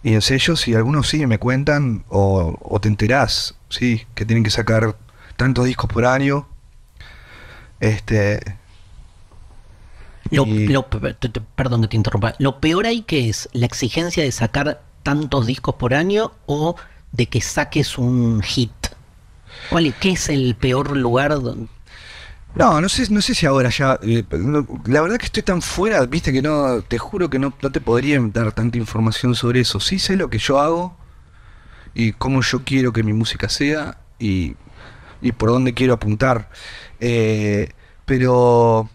y en sellos, y algunos sí me cuentan, o te enterás, sí, que tienen que sacar tantos discos por año. Este. Lo, perdón que te interrumpa. Lo peor ahí que es la exigencia de sacar tantos discos por año o de que saques un hit. ¿Cuál, ¿Qué es el peor lugar No, no sé, no sé si ahora ya. Eh, la verdad que estoy tan fuera, viste que no. Te juro que no, no te podrían dar tanta información sobre eso. Sí sé lo que yo hago, y cómo yo quiero que mi música sea y, por dónde quiero apuntar. Eh, pero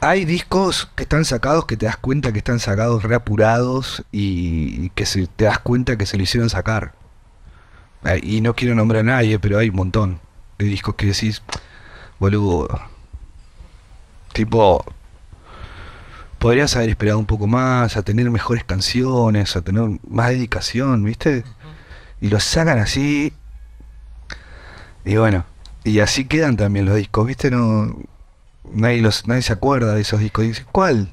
hay discos que están sacados que te das cuenta que están sacados reapurados y, que te das cuenta que se lo hicieron sacar. Eh, y no quiero nombrar a nadie, pero hay un montón de discos que decís, boludo, tipo, podrías haber esperado un poco más, a tener mejores canciones, a tener más dedicación, ¿viste? Y lo sacan así. Y bueno, y así quedan también los discos, ¿viste? No, nadie, los, nadie se acuerda de esos discos. Y dice, ¿cuál?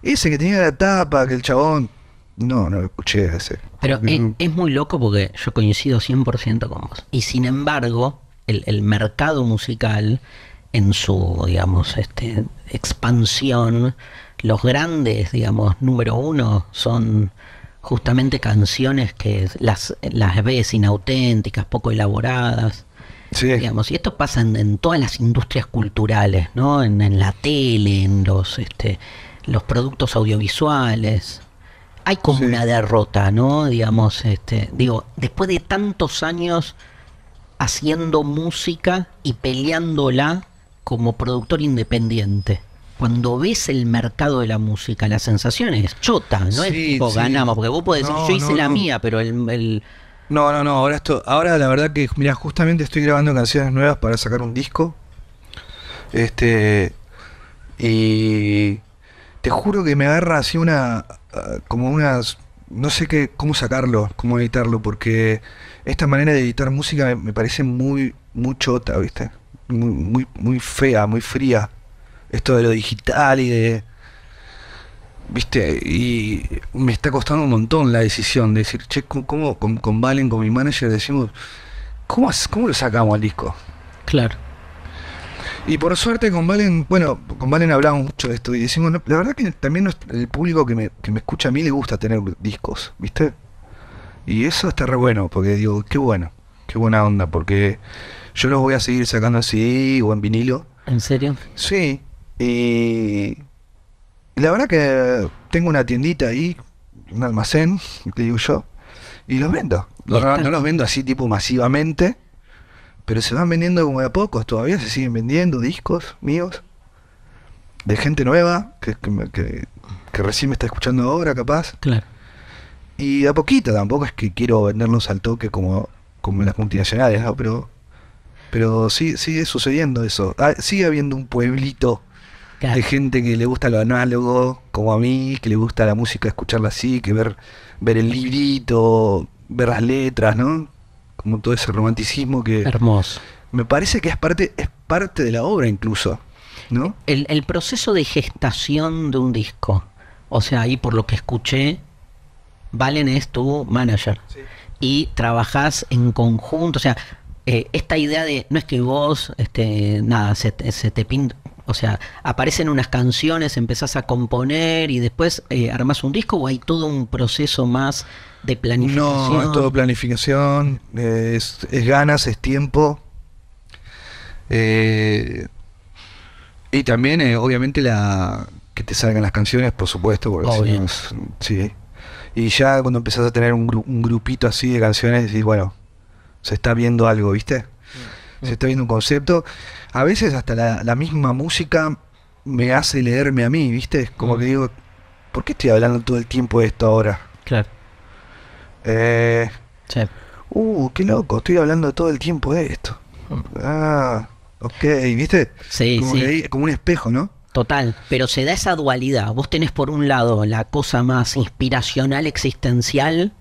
Ese que tenía la tapa, que el chabón. No, no lo escuché ese. Pero mm. es, muy loco porque yo coincido 100% con vos. Y sin embargo, el, el mercado musical, en su, digamos, este, expansión, los grandes, digamos, número uno, son justamente canciones que las, ves inauténticas, poco elaboradas. Sí. Digamos, y esto pasa en, todas las industrias culturales, ¿no? En, la tele, en los, este, los productos audiovisuales. Hay como una derrota, ¿no? Digamos, este, digo, después de tantos años haciendo música y peleándola como productor independiente cuando ves el mercado de la música, la sensación es chota, no es tipo ganamos, porque vos podés decir, yo hice la mía, pero el, No, no, no, ahora esto, ahora la verdad que, mira, justamente estoy grabando canciones nuevas para sacar un disco. Este. Y. Te juro que me agarra así una. como unas. No sé qué, cómo sacarlo, cómo editarlo, porque esta manera de editar música me, parece muy, muy chota, ¿viste? Muy, muy, muy fea, muy fría esto de lo digital y de... ¿Viste? Y me está costando un montón la decisión de decir, che, ¿cómo con, con Valen, con mi manager, decimos, ¿cómo, cómo lo sacamos al disco? Claro. Y por suerte con Valen, bueno, con Valen hablamos mucho de esto y decimos, la verdad que también el público que me, que me escucha a mí le gusta tener discos, ¿viste? Y eso está re bueno, porque digo, qué bueno, qué buena onda, porque yo los voy a seguir sacando así o en vinilo. ¿En serio? Sí, y la verdad que tengo una tiendita ahí, un almacén, te digo yo, y los vendo. no los vendo así tipo masivamente, pero se van vendiendo como de a pocos, todavía se siguen vendiendo discos míos, de gente nueva, que, que, recién me está escuchando ahora capaz. Claro. Y de a poquito, tampoco es que quiero venderlos al toque como, como en las multinacionales, ¿no? pero, pero sí sigue sucediendo eso. Ah, sigue habiendo un pueblito hay gente que le gusta lo análogo, como a mí, que le gusta la música, escucharla así, que ver, ver el librito, ver las letras, ¿no? Como todo ese romanticismo que... Hermoso. Me parece que es parte, es parte de la obra incluso, ¿no? El, proceso de gestación de un disco. O sea, ahí por lo que escuché, Valen es tu manager. Y trabajás en conjunto. O sea, eh, esta idea de no es que vos, este, nada, se, se te pinta o sea, aparecen unas canciones, empezás a componer y después armas eh, armás un disco o hay todo un proceso más de planificación. No, es todo planificación, eh, es, ganas, es tiempo. Eh, y también, obviamente, la que te salgan las canciones, por supuesto, porque sí. Y ya cuando empezás a tener un, un grupito así de canciones, decís, bueno, se está viendo algo, ¿viste? se está viendo un concepto. A veces hasta la, misma música me hace leerme a mí, ¿viste? como mm. que digo, ¿por qué estoy hablando todo el tiempo de esto ahora? Claro. Eh, sí. Uh, qué loco, estoy hablando todo el tiempo de esto. Ah, ok, ¿viste? Sí, sí. como un espejo, ¿no? Total, pero se da esa dualidad. Vos tenés por un lado la cosa más inspiracional, existencial,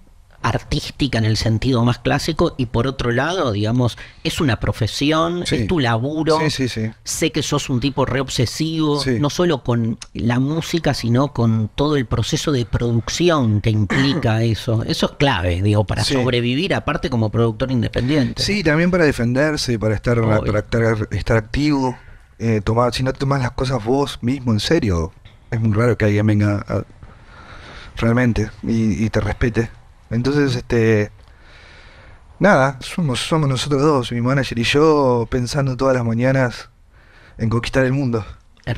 artística en el sentido más clásico y por otro lado, digamos, es una profesión, es tu laburo, sí, sí, sé que sos un tipo reobsesivo, no solo con la música, sino con todo el proceso de producción que implica [clears throat] eso. Eso es clave, digo, para sobrevivir aparte como productor independiente. Sí, también para defenderse, para estar, para estar, activo, eh, tomar, si no tomas las cosas vos mismo en serio, es muy raro que alguien venga realmente y, y te respete entonces, este. Nada, somos, somos nosotros dos, mi manager y yo, pensando todas las mañanas en conquistar el mundo. [laughs]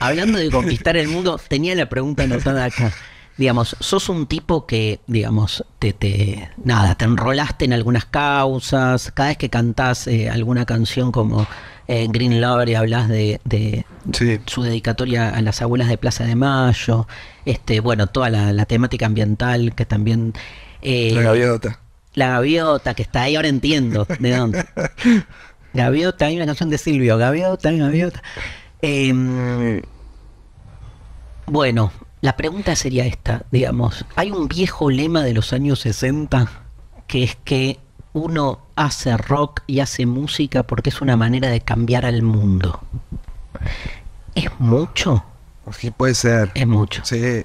Hablando de conquistar el mundo, tenía la pregunta anotada acá. Digamos, sos un tipo que, digamos, te, te, nada, te enrolaste en algunas causas. Cada vez que cantás eh, alguna canción como eh, Green Lover y hablas de, su dedicatoria a las abuelas de Plaza de Mayo, este, bueno, toda la, temática ambiental que también... Eh, la gaviota. La gaviota, que está ahí, ahora entiendo de dónde. [laughs] gaviota, hay una canción de Silvio, gaviota, gaviota. Em, bueno, la pregunta sería esta, digamos, hay un viejo lema de los años 60 que es que uno hace rock y hace música porque es una manera de cambiar al mundo. Es mucho. Pues sí, puede ser. Es mucho. Sí.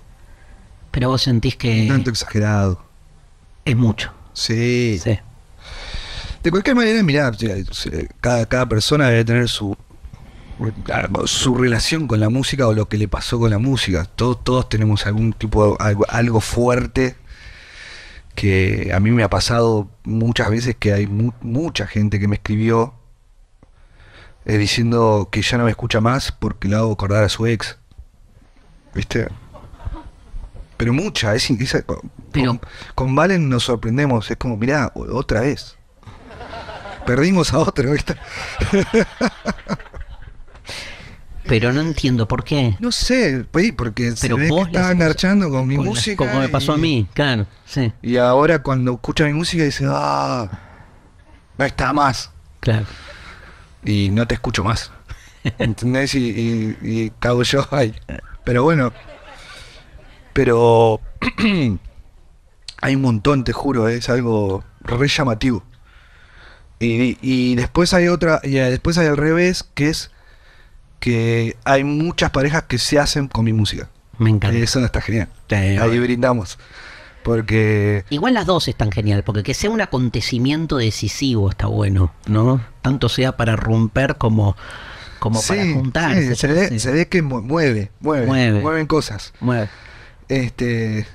Pero vos sentís que. tanto exagerado. Es mucho. Sí. De cualquier manera, mirá, eh, cada, cada persona debe tener su, ah, su relación con la música o lo que le pasó con la música. Todos, todos tenemos algún tipo de algo, fuerte que a mí me ha pasado muchas veces que hay mucha gente que me escribió eh, diciendo que ya no me escucha más porque le hago acordar a su ex. ¿Viste? Pero mucha, es, con, Valen nos sorprendemos, es como, mirá, otra vez. Perdimos a otro, ¿viste? [laughs] Pero no entiendo por qué. No sé, pues, porque Pero vos estaban marchando con mi música. como me pasó a mí, claro, sí. Y ahora cuando escucha mi música dice, ah, no está más. Claro y no te escucho más. [laughs] ¿Entendés? Y, y, cago yo Pero bueno. Pero [clears throat] hay un montón, te juro, ¿eh? es algo re llamativo. Y, después hay otra, y eh, después hay al revés, que es que hay muchas parejas que se hacen con mi música. Me encanta. Eso no está genial. Ahí brindamos. Porque. Igual las dos están geniales, porque que sea un acontecimiento decisivo está bueno, ¿no? Tanto sea para romper como, como para juntar. se, ve, que mueve, mueve, mueve. mueven cosas. Mueve. Este.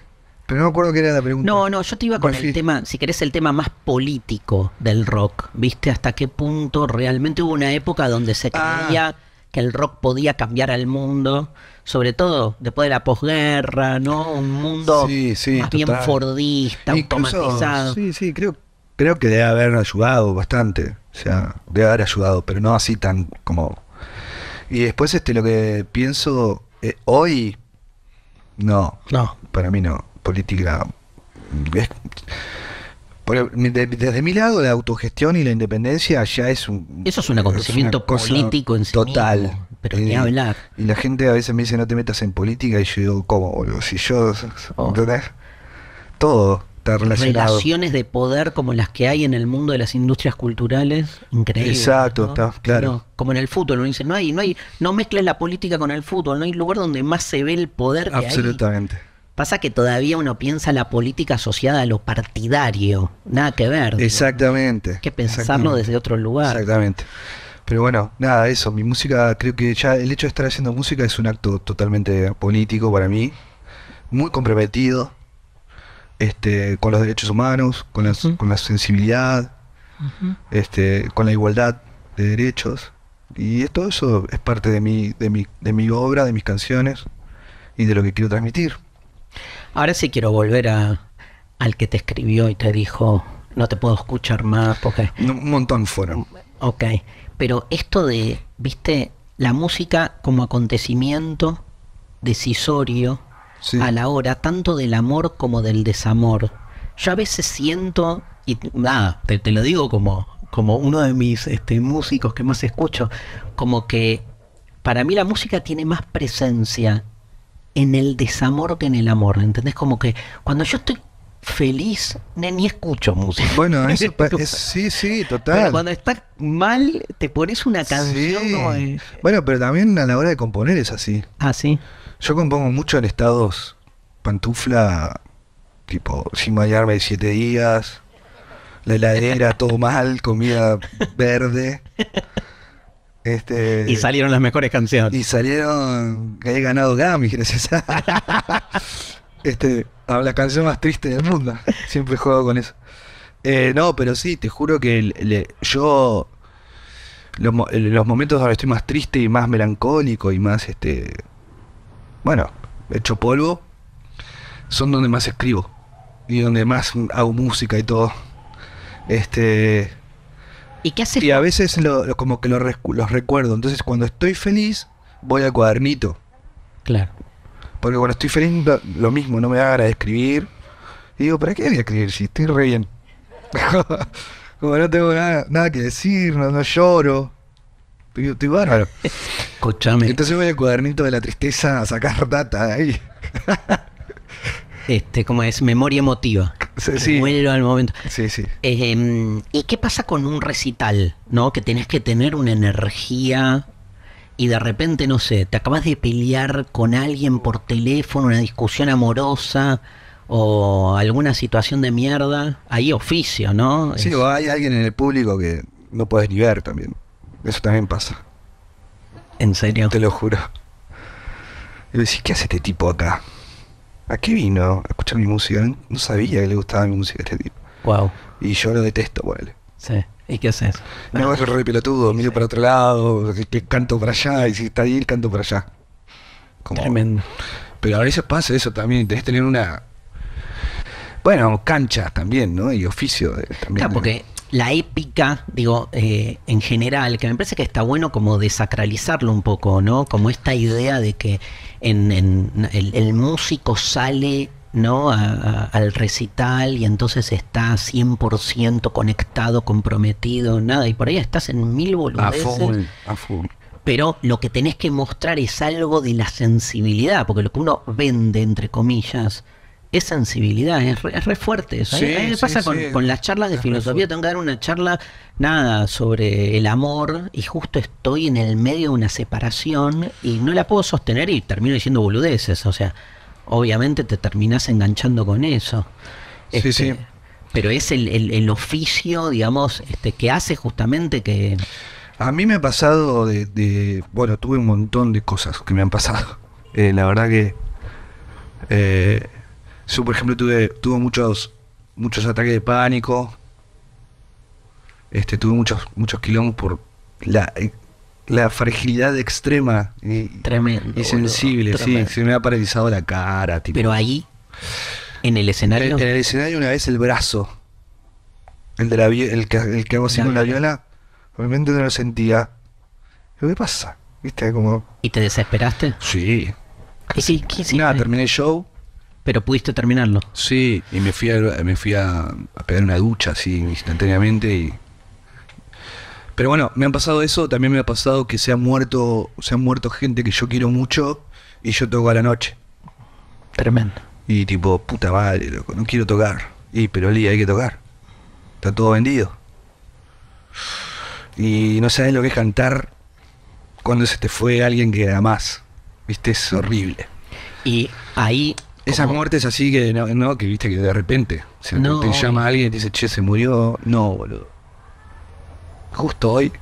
Pero no me acuerdo qué era la pregunta. No, no, yo te iba con el tema, si querés, el tema más político del rock. ¿Viste hasta qué punto realmente hubo una época donde se ah. creía que el rock podía cambiar al mundo, sobre todo después de la posguerra, ¿no? Un mundo sí, más bien fordista, automatizado. Sí, sí, creo, creo que debe haber ayudado bastante. O sea, debe haber ayudado, pero no así tan como. Y después este lo que pienso eh, hoy. No. No. Para mí no. Política. Es, desde mi lado, la autogestión y la independencia ya es un. Eso es un acontecimiento político en sí. Total. pero eh, ni hablar. Y la gente a veces me dice, no te metas en política, y yo digo, ¿cómo, boludo? Si yo. Oh. Todo está relacionado. Relaciones de poder como las que hay en el mundo de las industrias culturales, increíble. Exacto, está, claro. como en el fútbol, uno dice, no hay, no hay, no mezcles la política con el fútbol, no hay lugar donde más se ve el poder. Absolutamente. Que Pasa que todavía uno piensa la política asociada a lo partidario, nada que ver. Exactamente. que pensarlo desde otro lugar. Exactamente. Pero bueno, nada, eso, mi música, creo que ya el hecho de estar haciendo música es un acto totalmente político para mí, muy comprometido este, con los derechos humanos, con, con la sensibilidad, este, con la igualdad de derechos. Y todo eso es parte de mi, de mi, de mi obra, de mis canciones y de lo que quiero transmitir. Ahora sí quiero volver a, al que te escribió y te dijo, no te puedo escuchar más porque... Un montón fueron. Ok, pero esto de, viste, la música como acontecimiento decisorio a la hora tanto del amor como del desamor. Yo a veces siento, y nada, te, lo digo como, como uno de mis este, músicos que más escucho, como que para mí la música tiene más presencia en el desamor que en el amor, ¿entendés? Como que cuando yo estoy feliz, ni escucho música. Bueno, [laughs] eso es, sí, sí, total. cuando estás mal, te pones una canción. Sí. Bueno, pero también a la hora de componer es así. Ah, sí. Yo compongo mucho en estados pantufla, tipo sin bañarme siete días, la heladera todo mal, comida verde. [laughs] Este, y salieron las mejores canciones. Y salieron que he ganado Grammy, gracias a... [laughs] este, la canción más triste del mundo. Siempre juego con eso. Eh, no, pero sí, te juro que yo los, eh, los, momentos donde estoy más triste y más melancólico y más este bueno, hecho polvo son donde más escribo y donde más hago música y todo. Este ¿Y a veces como que los recuerdo. Entonces, cuando estoy feliz, voy al cuadernito. Claro. Porque cuando estoy feliz, lo, mismo, no me da ganas de escribir. Y digo, ¿para qué voy a escribir si estoy re bien? [laughs] como no tengo nada, que decir, no, no lloro. Estoy, estoy bárbaro. [laughs] escúchame Entonces voy al cuadernito de la tristeza a sacar data de ahí. [laughs] este, como es memoria emotiva. Sí. Muero al momento. Sí, sí. Eh, em, ¿Y qué pasa con un recital? ¿No? Que tenés que tener una energía y de repente, no sé, te acabas de pelear con alguien por teléfono, una discusión amorosa o alguna situación de mierda. Ahí oficio, ¿no? Sí, o hay alguien en el público que no puedes ni ver también. Eso también pasa. ¿En serio? Te lo juro. Y decís, ¿qué hace este tipo acá? ¿A qué vino? A escuchar mi música. No sabía que le gustaba mi música a este tipo. Wow. Y yo lo detesto, él. Sí. ¿Y qué haces? Me hago re pelotudo, miro para otro lado, canto para allá, y si está ahí, canto para allá. Tremendo. Pero a veces pasa eso también, tenés que tener una. Bueno, cancha también, ¿no? Y oficio. también. Claro, porque la épica, digo, eh, en general, que me parece que está bueno como desacralizarlo un poco, ¿no? Como esta idea de que en, el, músico sale, ¿no? al recital y entonces está 100% conectado, comprometido, nada, y por ahí estás en mil boludeces. pero lo que tenés que mostrar es algo de la sensibilidad, porque lo que uno vende, entre comillas, es sensibilidad, es re, fuerte eso. a mí, pasa con, las charlas de filosofía, tengo que dar una charla, nada, sobre el amor y justo estoy en el medio de una separación y no la puedo sostener y termino diciendo boludeces, o sea, obviamente te terminás enganchando con eso. sí, sí. Este, pero es el, oficio, digamos, este, que hace justamente que... A mí me ha pasado de, Bueno, tuve un montón de cosas que me han pasado. Eh, la verdad que... Eh, yo, por ejemplo, tuve, muchos, muchos ataques de pánico. Este, tuve muchos, muchos quilombos por la, eh, fragilidad extrema y, sensible. Sí, se me ha paralizado la cara. Pero ahí, en el escenario. En, el escenario, una vez el brazo, el, de la, que, hago haciendo la, viola, obviamente no lo sentía. ¿Qué pasa? ¿Viste? Como... ¿Y te desesperaste? Sí. ¿Y Nada, terminé el show pero pudiste terminarlo. Sí, y me fui a, me fui a, a pegar una ducha así instantáneamente y pero bueno, me han pasado eso, también me ha pasado que se ha muerto, se han muerto gente que yo quiero mucho y yo toco a la noche. Tremendo. Y tipo, puta madre, loco, no quiero tocar. Y pero el hay que tocar. Está todo vendido. Y no sabes lo que es cantar cuando se te fue alguien que era más. Viste, es horrible. Y ahí esas muertes así que no, que viste que de repente te, llama alguien y te dice, che, se murió. No, boludo. Justo hoy.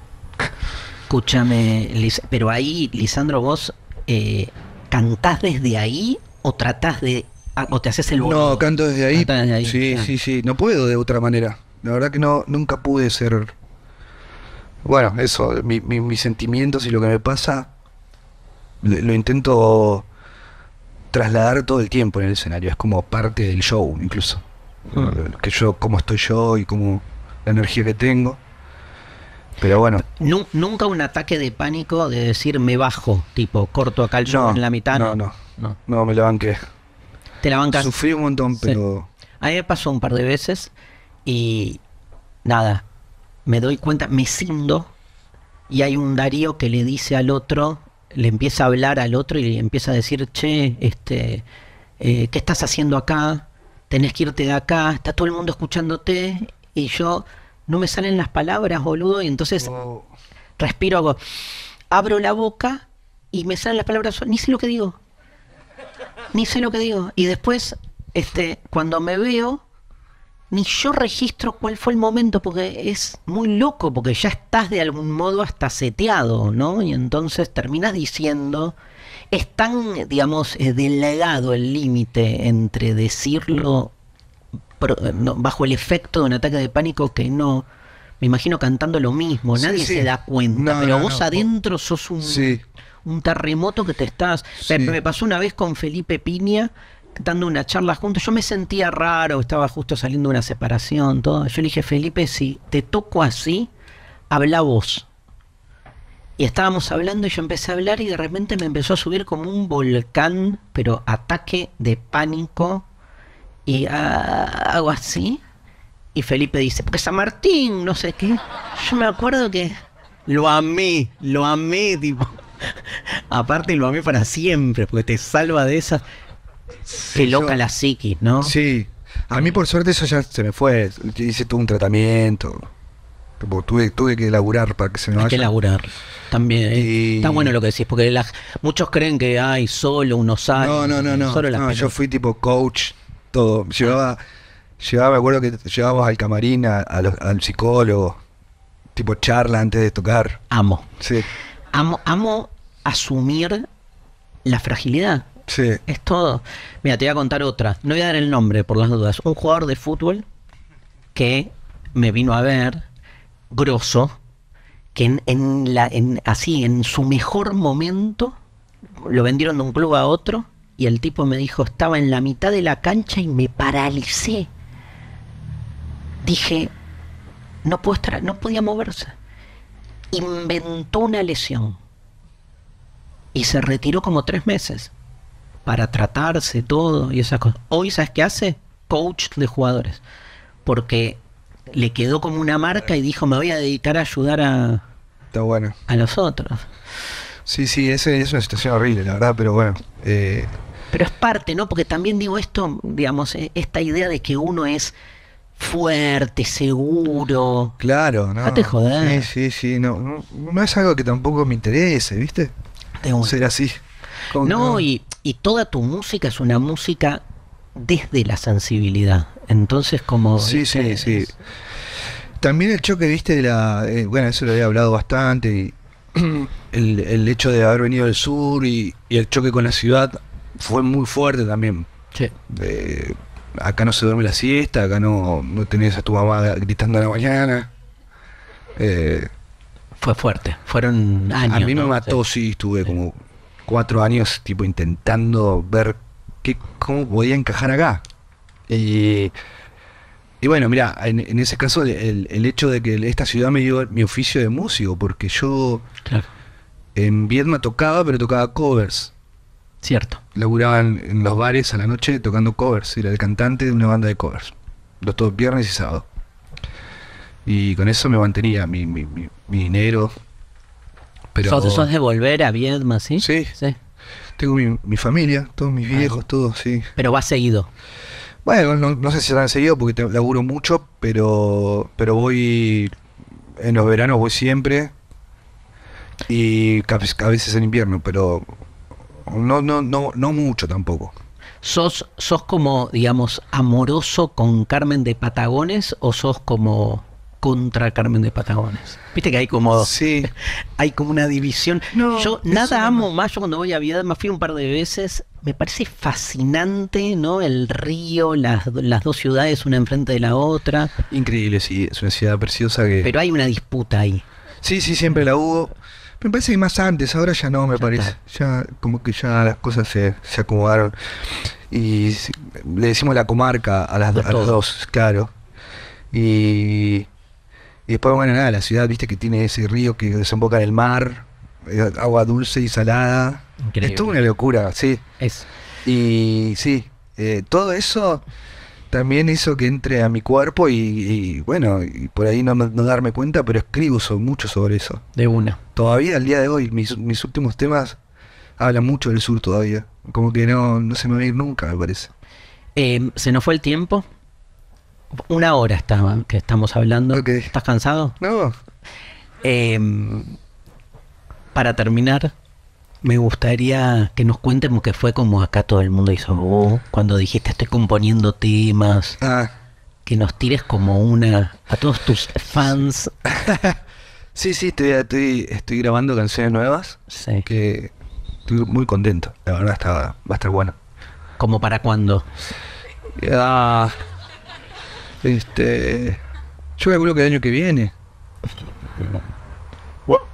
Escúchame, pero ahí, Lisandro, vos eh, cantás desde ahí o tratás de. Ah, o te haces el boludo. No, canto desde ahí. sí, sí, sí. No puedo de otra manera. La verdad que no, nunca pude ser. Bueno, eso, mis sentimientos y lo que me pasa, lo intento trasladar todo el tiempo en el escenario, es como parte del show incluso. Ah. Que yo, cómo estoy yo y cómo la energía que tengo. Pero bueno. nunca un ataque de pánico de decir me bajo, tipo corto acá el show en la mitad. No, no, no, me la banqué. Te la bancas. Sufrí un montón, pero. A mí me pasó un par de veces y nada, me doy cuenta, me cindo y hay un Darío que le dice al otro, le empieza a hablar al otro y le empieza a decir, che, este, eh, ¿qué estás haciendo acá? Tenés que irte de acá, está todo el mundo escuchándote y yo no me salen las palabras, boludo, y entonces respiro, abro la boca y me salen las palabras, ni sé lo que digo, ni sé lo que digo. Y después, este, cuando me veo, ni yo registro cuál fue el momento, porque es muy loco, porque ya estás de algún modo hasta seteado, ¿no? Y entonces terminas diciendo, es tan, digamos, eh, delegado el límite entre decirlo eh, bajo el efecto de un ataque de pánico que no. Me imagino cantando lo mismo, nadie se da cuenta, pero vos adentro sos un, un terremoto que te estás... Me pasó una vez con Felipe Piña, dando una charla juntos, yo me sentía raro, estaba justo saliendo de una separación, todo. Yo le dije, Felipe, si te toco así, habla vos. Y estábamos hablando y yo empecé a hablar y de repente me empezó a subir como un volcán, pero ataque de pánico. Y ah, hago así. Y Felipe dice, porque San Martín, no sé qué. Yo me acuerdo que lo amé, lo amé, tipo. [laughs] Aparte lo amé para siempre, porque te salva de esas. Qué loca la psiquis, ¿no? Sí. A mí, por suerte, eso ya se me fue. Hice todo un tratamiento. tuve, tuve que laburar para que se me vaya. Hay que laburar. También. ¿eh? Está bueno lo que decís, porque muchos creen que hay solo, unos años No, no, no. no. yo fui tipo coach, todo. Llevaba, llevaba me acuerdo que llevábamos al camarín, al psicólogo, tipo charla antes de tocar. Amo. Sí. Amo, amo asumir la fragilidad. Es todo. Mira, te voy a contar otra. No voy a dar el nombre por las dudas. Un jugador de fútbol que me vino a ver, grosso, que en, la, así, en su mejor momento, lo vendieron de un club a otro y el tipo me dijo, estaba en la mitad de la cancha y me paralicé. Dije, no, puedo no podía moverse. Inventó una lesión y se retiró como tres meses para tratarse todo y esas cosas. Hoy, ¿sabes qué hace? Coach de jugadores. Porque le quedó como una marca y dijo, me voy a dedicar a ayudar a, Está bueno. a los otros. Sí, sí, es una situación horrible, la verdad, pero bueno. Eh, pero es parte, ¿no? Porque también digo esto, digamos, eh, esta idea de que uno es fuerte, seguro. Claro, ¿no? te joder. Sí, sí, sí, no, no, no es algo que tampoco me interese, ¿viste? Ser así. No, y, toda tu música es una música desde la sensibilidad. Entonces, como. Sí, sí, sí. También el choque, viste, de la. Eh, bueno, eso lo había hablado bastante. Y [clears throat] el, hecho de haber venido del sur y, el choque con la ciudad fue muy fuerte también. Sí. acá no se duerme la siesta, acá no, no tenés a tu mamá gritando a la mañana. Eh, fue fuerte, fueron años. A mí me mató, sí, estuve como cuatro años tipo intentando ver qué, cómo podía encajar acá. Y, bueno, mira, en, ese caso el, hecho de que esta ciudad me dio mi oficio de músico, porque yo en Vietnam tocaba, pero tocaba covers. Cierto. Laburaban en los bares a la noche tocando covers, era el cantante de una banda de covers, los todos viernes y sábado. Y con eso me mantenía mi, mi, mi dinero, ¿Sos, de volver a Viedma, sí? Sí. Tengo mi, familia, todos mis ah. viejos, todo todos, sí. ¿Pero vas seguido? Bueno, no, sé si han seguido porque te, laburo mucho, pero, pero voy en los veranos, voy siempre. Y a veces en invierno, pero no, no, no, no mucho tampoco. ¿Sos, ¿Sos como, digamos, amoroso con Carmen de Patagones o sos como contra Carmen de Patagones. Viste que hay como sí. [laughs] hay como una división. yo nada amo más, yo cuando voy a me fui un par de veces, me parece fascinante, ¿no? El río, las, las dos ciudades una enfrente de la otra. Increíble, sí, es una ciudad preciosa que Pero hay una disputa ahí. Sí, sí, siempre la hubo. Me parece que más antes, ahora ya no, me parece. Ya como que ya las cosas se, acomodaron. Y le decimos la comarca a las, a, dos, claro. Y y después, bueno, nada, la ciudad, viste que tiene ese río que desemboca en el mar, eh, agua dulce y salada. Increíble. Es una locura, sí. Es. Y sí, eh, todo eso también hizo que entre a mi cuerpo y, bueno, y por ahí no, darme cuenta, pero escribo mucho sobre eso. De una. Todavía al día de hoy, mis, últimos temas hablan mucho del sur todavía. Como que no, no se me va a ir nunca, me parece. Em, se nos fue el tiempo, una hora está, que estamos hablando. ¿Estás cansado? No. Em, para terminar, me gustaría que nos cuenten que fue como acá todo el mundo hizo oh, cuando dijiste estoy componiendo temas. Ah. Que nos tires como una a todos tus fans. [laughs] sí, sí, estoy, estoy, estoy, grabando canciones nuevas. Sí. Que estoy muy contento. La verdad está, va a estar bueno. ¿Como para cuándo? Ah, este, yo calculo que el año que viene.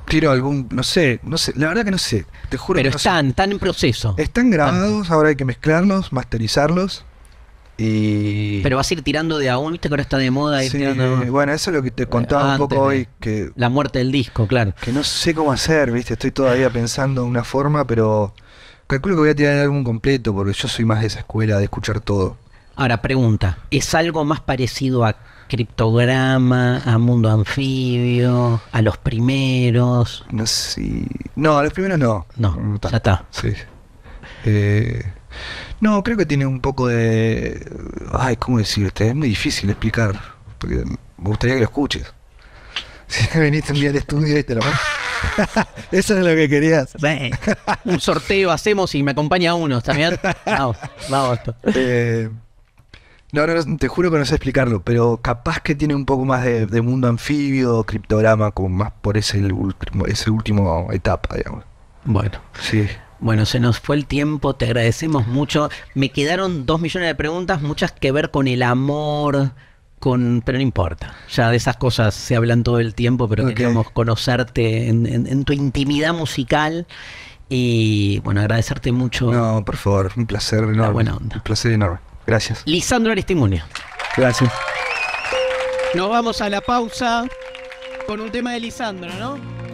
Tiro algún, no sé, no sé, la verdad que no sé, te juro. Pero están, están en proceso. Están grabados, ahora hay que mezclarlos, masterizarlos. Y... Pero vas a ir tirando de aún, viste que ahora está de moda Bueno, eso es lo que te contaba un poco hoy. que La muerte del disco, claro. Que no sé cómo hacer, viste, estoy todavía pensando en una forma, pero calculo que voy a tirar el álbum completo, porque yo soy más de esa escuela de escuchar todo. Ahora, pregunta, ¿es algo más parecido a criptograma, a mundo anfibio, a los primeros? No sé. No, a los primeros no. No, ya está. Eh, no, creo que tiene un poco de... Ay, ¿cómo decirte? Es muy difícil explicar, porque me gustaría que lo escuches. Si viniste un día al estudio y te lo [laughs] Eso es lo que querías. un sorteo hacemos y me acompaña uno, ¿está bien? [laughs] Vamos, vamos. Eh, no, no, te juro que no sé explicarlo, pero capaz que tiene un poco más de, mundo anfibio, criptograma, como más por ese último, ese último etapa, digamos. Bueno. Sí. Bueno, se nos fue el tiempo, te agradecemos mucho. Me quedaron dos millones de preguntas, muchas que ver con el amor, con, pero no importa. Ya de esas cosas se hablan todo el tiempo, pero queremos queríamos conocerte en, tu intimidad musical. Y bueno, agradecerte mucho. No, por favor, un placer enorme. Un placer enorme. Gracias. Lisandro testimonio. Gracias. Nos vamos a la pausa con un tema de Lisandro, ¿no?